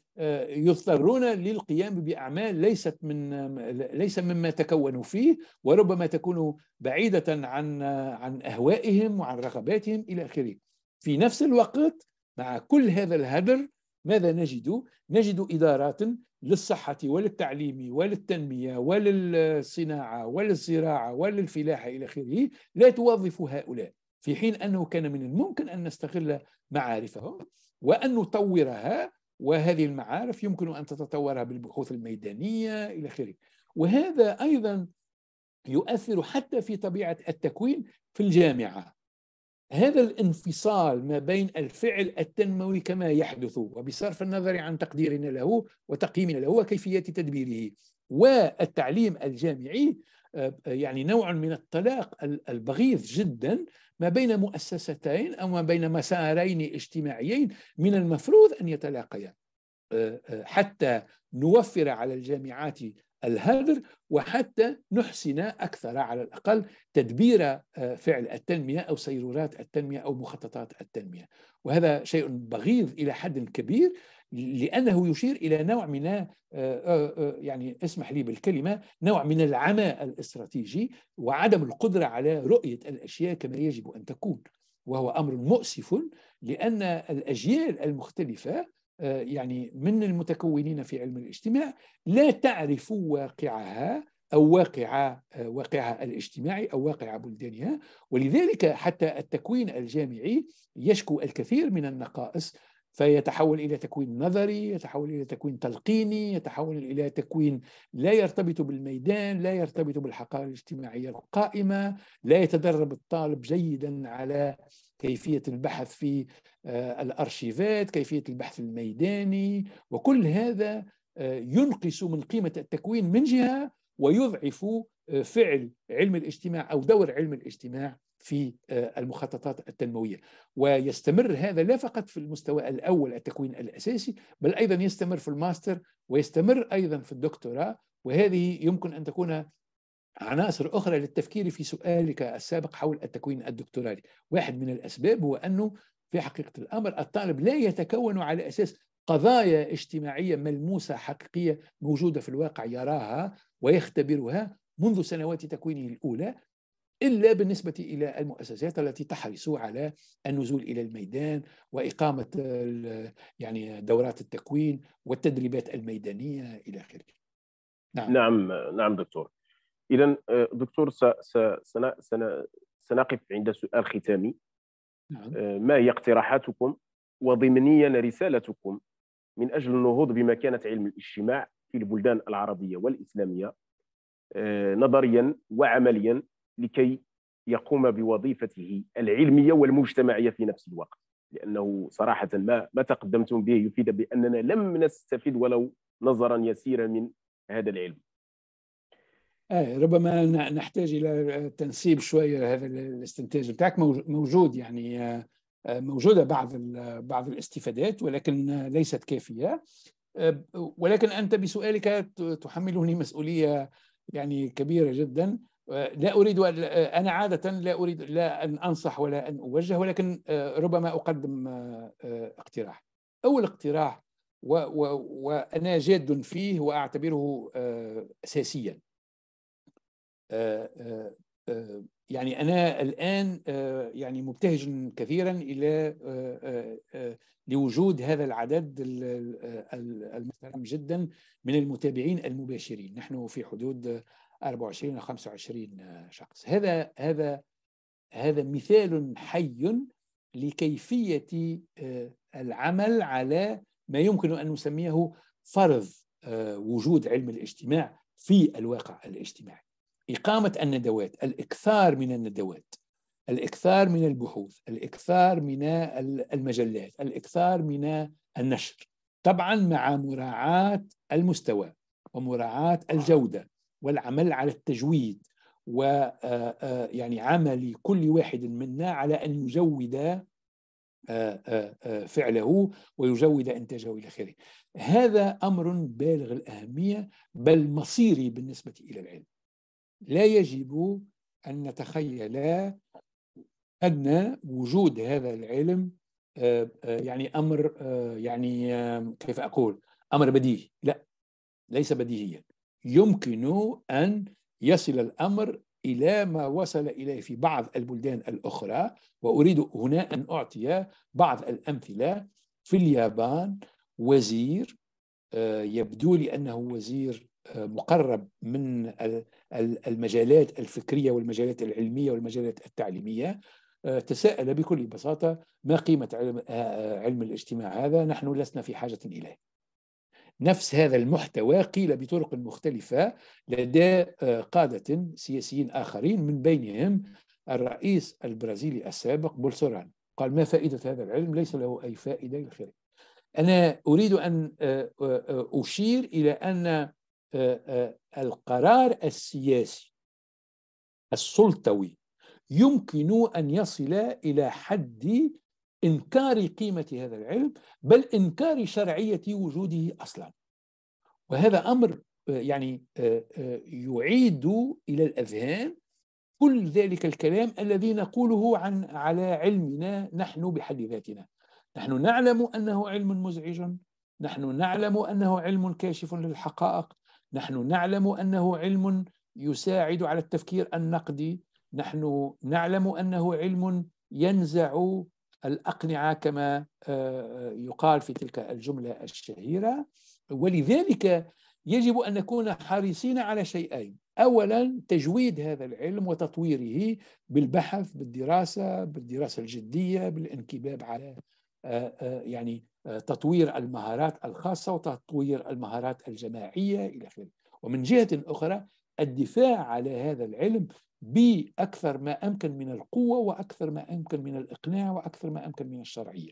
يضطرون للقيام باعمال ليست من ليس مما تكونوا فيه وربما تكون بعيده عن عن اهوائهم وعن رغباتهم الى اخره. في نفس الوقت مع كل هذا الهدر ماذا نجد؟ نجد إدارات للصحة وللتعليم وللتنمية وللصناعة وللزراعة وللفلاحة إلى آخره لا توظف هؤلاء في حين أنه كان من الممكن أن نستغل معارفهم وأن نطورها وهذه المعارف يمكن أن تتطورها بالبحوث الميدانية إلى آخره وهذا أيضا يؤثر حتى في طبيعة التكوين في الجامعة هذا الانفصال ما بين الفعل التنموي كما يحدث وبصرف النظر عن تقديرنا له وتقييمنا له وكيفية تدبيره والتعليم الجامعي آه، يعني نوع من الطلاق البغيض جدا ما بين مؤسستين أو ما بين مسارين اجتماعيين من المفروض أن يتلاقيا آه، آه، حتى نوفر على الجامعات الهدر وحتى نحسن أكثر على الأقل تدبير آه، فعل التنمية أو سيرورات التنمية أو مخططات التنمية وهذا شيء بغيض إلى حد كبير لأنه يشير إلى نوع من آه، آه، يعني اسمح لي بالكلمة نوع من العمى الاستراتيجي وعدم القدرة على رؤية الأشياء كما يجب أن تكون وهو أمر مؤسف لأن الأجيال المختلفة آه، يعني من المتكونين في علم الاجتماع لا تعرف واقعها أو واقع آه، واقعها الاجتماعي أو واقع بلدانها ولذلك حتى التكوين الجامعي يشكو الكثير من النقائص فيتحول إلى تكوين نظري يتحول إلى تكوين تلقيني يتحول إلى تكوين لا يرتبط بالميدان لا يرتبط بالحقائق الاجتماعية القائمة لا يتدرب الطالب جيدا على كيفيه البحث في آه، الارشيفات كيفيه البحث الميداني وكل هذا آه، ينقص من قيمه التكوين من جهه ويضعف آه، فعل علم الاجتماع او دور علم الاجتماع في المخططات التنمويه ويستمر هذا لا فقط في المستوى الاول التكوين الاساسي بل ايضا يستمر في الماستر ويستمر ايضا في الدكتوراه وهذه يمكن ان تكون عناصر أخرى للتفكير في سؤالك السابق حول التكوين الدكتورالي واحد من الأسباب هو أنه في حقيقة الأمر الطالب لا يتكون على أساس قضايا اجتماعية ملموسة حقيقية موجودة في الواقع يراها ويختبرها منذ سنوات تكوينه الأولى إلا بالنسبة إلى المؤسسات التي تحرص على النزول إلى الميدان وإقامة يعني دورات التكوين والتدريبات الميدانية إلى آخره نعم. نعم نعم دكتور اذا آه، دكتور سنقف عند سؤال ختامي نعم. آه، ما هي اقتراحاتكم وضمنيا رسالتكم من اجل النهوض بمكانه علم الاجتماع في البلدان العربيه والاسلاميه آه، نظريا وعمليا لكي يقوم بوظيفته العلميه والمجتمعيه في نفس الوقت لانه صراحه ما ما تقدمتم به يفيد باننا لم نستفد ولو نظرا يسيرا من هذا العلم آه ربما نحتاج الى تنسيب شويه هذا الاستنتاج بتاعك موجود يعني آه، آه، موجوده بعض بعض الاستفادات ولكن ليست كافيه آه، ولكن انت بسؤالك تحملني مسؤوليه يعني كبيره جدا لا اريد انا عاده لا اريد لا ان انصح ولا ان اوجه ولكن ربما اقدم اقتراح اول اقتراح وانا جاد فيه واعتبره اساسيا آه، آه، آه، يعني أنا الآن يعني مبتهج كثيرا إلى لوجود هذا العدد المحترم جدا من المتابعين المباشرين نحن في حدود 24 إلى 25 شخص هذا هذا هذا مثال حي لكيفية العمل على ما يمكن أن نسميه فرض وجود علم الاجتماع في الواقع الاجتماعي إقامة الندوات الإكثار من الندوات الإكثار من البحوث الإكثار من المجلات الإكثار من النشر طبعا مع مراعاة المستوى ومراعاة الجودة والعمل على التجويد و آه، آه، يعني عمل كل واحد منا على أن يجود آه، فعله ويجود انتاجه الى اخره. هذا امر بالغ الاهميه بل مصيري بالنسبه الى العلم. لا يجب أن نتخيل أن وجود هذا العلم آه، آه، يعني أمر آه، يعني كيف أقول أمر بديهي لا ليس بديهيا يمكن أن يصل الأمر إلى ما وصل إليه في بعض البلدان الأخرى وأريد هنا أن أعطي بعض الأمثلة في اليابان وزير يبدو لي أنه وزير مقرب من المجالات الفكريه والمجالات العلميه والمجالات التعليميه آه، تساءل بكل بساطه ما قيمه علم, آه، آه، علم الاجتماع هذا نحن لسنا في حاجه اليه نفس هذا المحتوى قيل بطرق مختلفه لدى قاده سياسيين اخرين من بينهم الرئيس البرازيلي السابق بولسوران قال ما فائده هذا العلم ليس له اي فائده الى انا اريد ان اشير الى ان آه، آه، القرار السياسي السلطوي يمكن ان يصل الى حد انكار قيمه هذا العلم بل انكار شرعيه وجوده اصلا وهذا امر آه، يعني يعيد الى الاذهان كل ذلك الكلام الذي نقوله عن على علمنا نحن بحد ذاتنا نحن نعلم انه علم مزعج نحن نعلم انه علم كاشف للحقائق نحن نعلم انه علم يساعد على التفكير النقدي نحن نعلم انه علم ينزع الاقنعه كما آه، آه، يقال في تلك الجمله الشهيره ولذلك يجب ان نكون حريصين على شيئين اولا تجويد هذا العلم وتطويره بالبحث بالدراسه بالدراسه الجديه بالانكباب على آه، يعني تطوير المهارات الخاصة وتطوير المهارات الجماعية إلى آخره ومن جهة أخرى الدفاع على هذا العلم بأكثر ما أمكن من القوة وأكثر ما أمكن من الإقناع وأكثر ما أمكن من الشرعية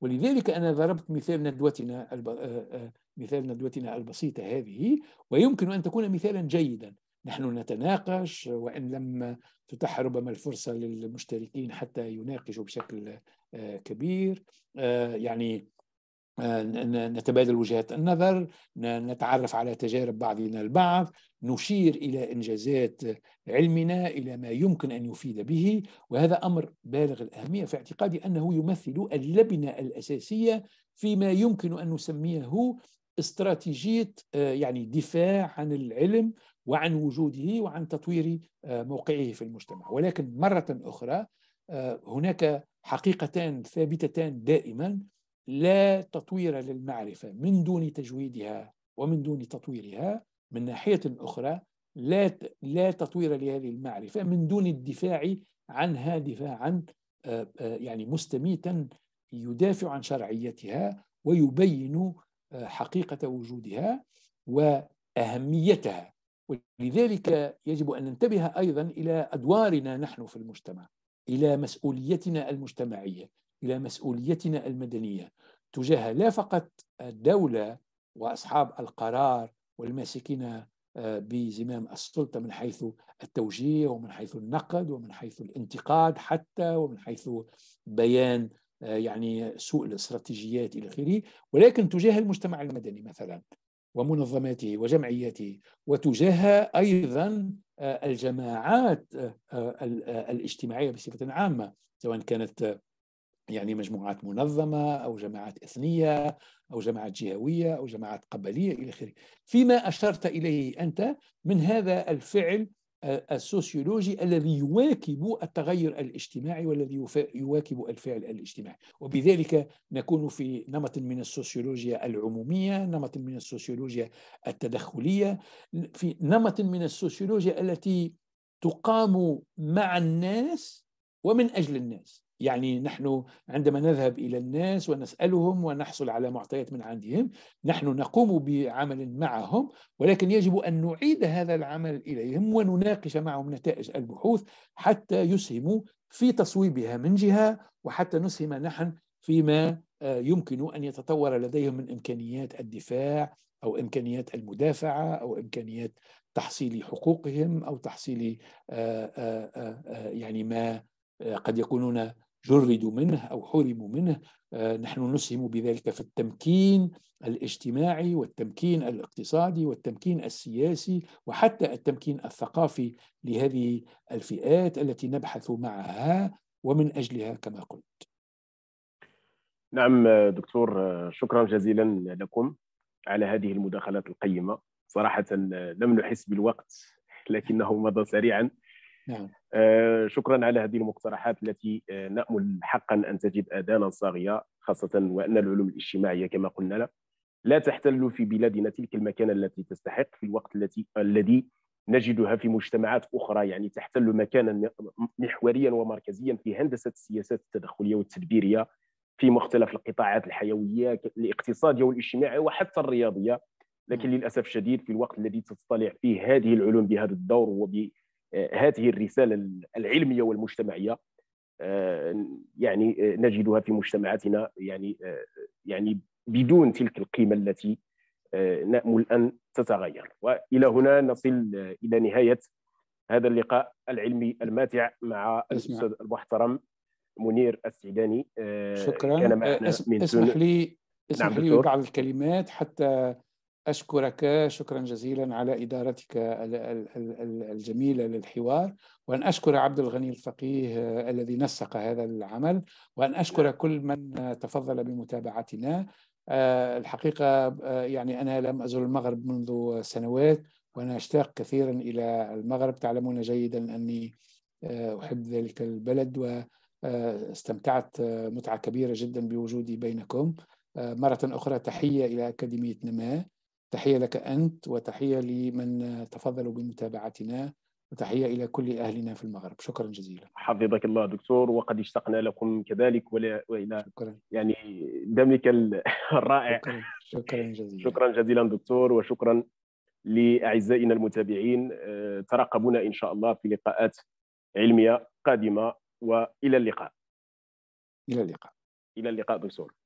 ولذلك أنا ضربت مثال ندوتنا الب... آه، آه، مثال ندوتنا البسيطة هذه ويمكن أن تكون مثالا جيدا نحن نتناقش وان لم تتاح ربما الفرصه للمشتركين حتى يناقشوا بشكل آه، كبير آه، يعني آه، نتبادل وجهات النظر نتعرف على تجارب بعضنا البعض نشير الى انجازات علمنا الى ما يمكن ان يفيد به وهذا امر بالغ الاهميه في اعتقادي انه يمثل اللبنه الاساسيه فيما يمكن ان نسميه استراتيجيه يعني دفاع عن العلم وعن وجوده وعن تطوير آه، موقعه في المجتمع ولكن مرة أخرى آه، هناك حقيقتان ثابتتان دائما لا تطوير للمعرفة من دون تجويدها ومن دون تطويرها من ناحية أخرى لا لا تطوير لهذه المعرفة من دون الدفاع عنها دفاعا آه، يعني مستميتا يدافع عن شرعيتها ويبين حقيقة وجودها وأهميتها ولذلك يجب أن ننتبه أيضا إلى أدوارنا نحن في المجتمع إلى مسؤوليتنا المجتمعية إلى مسؤوليتنا المدنية تجاه لا فقط الدولة وأصحاب القرار والماسكين آه، بزمام السلطة من حيث التوجيه ومن حيث النقد ومن حيث الانتقاد حتى ومن حيث بيان آه، يعني سوء الاستراتيجيات إلى آخره ولكن تجاه المجتمع المدني مثلا ومنظماته وجمعياته وتجاه ايضا آه، الجماعات آه، آه، الاجتماعيه بصفه عامه سواء كانت يعني مجموعات منظمة أو جماعات إثنية أو جماعات جهوية أو جماعات قبلية إلى آخره فيما أشرت إليه أنت من هذا الفعل السوسيولوجي الذي يواكب التغير الاجتماعي والذي يواكب الفعل الاجتماعي وبذلك نكون في نمط من السوسيولوجيا العمومية نمط من السوسيولوجيا التدخلية في نمط من السوسيولوجيا التي تقام مع الناس ومن أجل الناس يعني نحن عندما نذهب إلى الناس ونسألهم ونحصل على معطيات من عندهم نحن نقوم بعمل معهم ولكن يجب أن نعيد هذا العمل إليهم ونناقش معهم نتائج البحوث حتى يسهموا في تصويبها من جهة وحتى نسهم نحن فيما آه، يمكن أن يتطور لديهم من إمكانيات الدفاع أو إمكانيات المدافعة أو إمكانيات تحصيل حقوقهم أو تحصيل آه، آه، يعني ما قد يكونون جردوا منه أو حرموا منه آه، نحن نسهم بذلك في التمكين الاجتماعي والتمكين الاقتصادي والتمكين السياسي وحتى التمكين الثقافي لهذه الفئات التي نبحث معها ومن أجلها كما قلت نعم دكتور شكرا جزيلا لكم على هذه المداخلات القيمة صراحة لم نحس بالوقت لكنه مضى سريعا نعم. آه، شكرا على هذه المقترحات التي آه، نأمل حقا أن تجد آذانا صاغية خاصة وأن العلوم الاجتماعية كما قلنا لا, لا تحتل في بلادنا تلك المكانة التي تستحق في الوقت التي الذي نجدها في مجتمعات أخرى يعني تحتل مكانا محوريا ومركزيا في هندسة السياسات التدخلية والتدبيرية في مختلف القطاعات الحيوية الاقتصادية والاجتماعية وحتى الرياضية لكن نعم. للأسف الشديد في الوقت الذي تطلع فيه هذه العلوم بهذا الدور وب هذه الرسالة العلمية والمجتمعية آه، يعني آه، نجدها في مجتمعاتنا يعني آه، يعني بدون تلك القيمة التي نأمل أن تتغير وإلى هنا نصل إلى نهاية هذا اللقاء العلمي الماتع مع الأستاذ المحترم منير السعداني شكرا كان معنا أسمح, من اسمح لي نعم، اسمح نعم لي بعض الكلمات حتى أشكرك شكرا جزيلا على إدارتك الجميلة للحوار وأن أشكر عبد الغني الفقيه الذي نسق هذا العمل وأن أشكر نعم. كل من تفضل بمتابعتنا آه، الحقيقة آه، يعني أنا لم أزر المغرب منذ سنوات وأنا أشتاق كثيرا إلى المغرب تعلمون جيدا أني آه، أحب ذلك البلد واستمتعت متعة كبيرة جدا بوجودي بينكم مرة أخرى تحية إلى أكاديمية نماء تحية لك أنت وتحية لمن تفضلوا بمتابعتنا وتحية إلى كل أهلنا في المغرب شكرا جزيلا حفظك الله دكتور وقد اشتقنا لكم كذلك وإلى شكرا. يعني دمك الرائع شكرا, شكرا جزيلا شكرا جزيلا دكتور وشكرا لأعزائنا المتابعين آه، ترقبونا إن شاء الله في لقاءات علمية قادمة وإلى اللقاء إلى اللقاء إلى اللقاء دكتور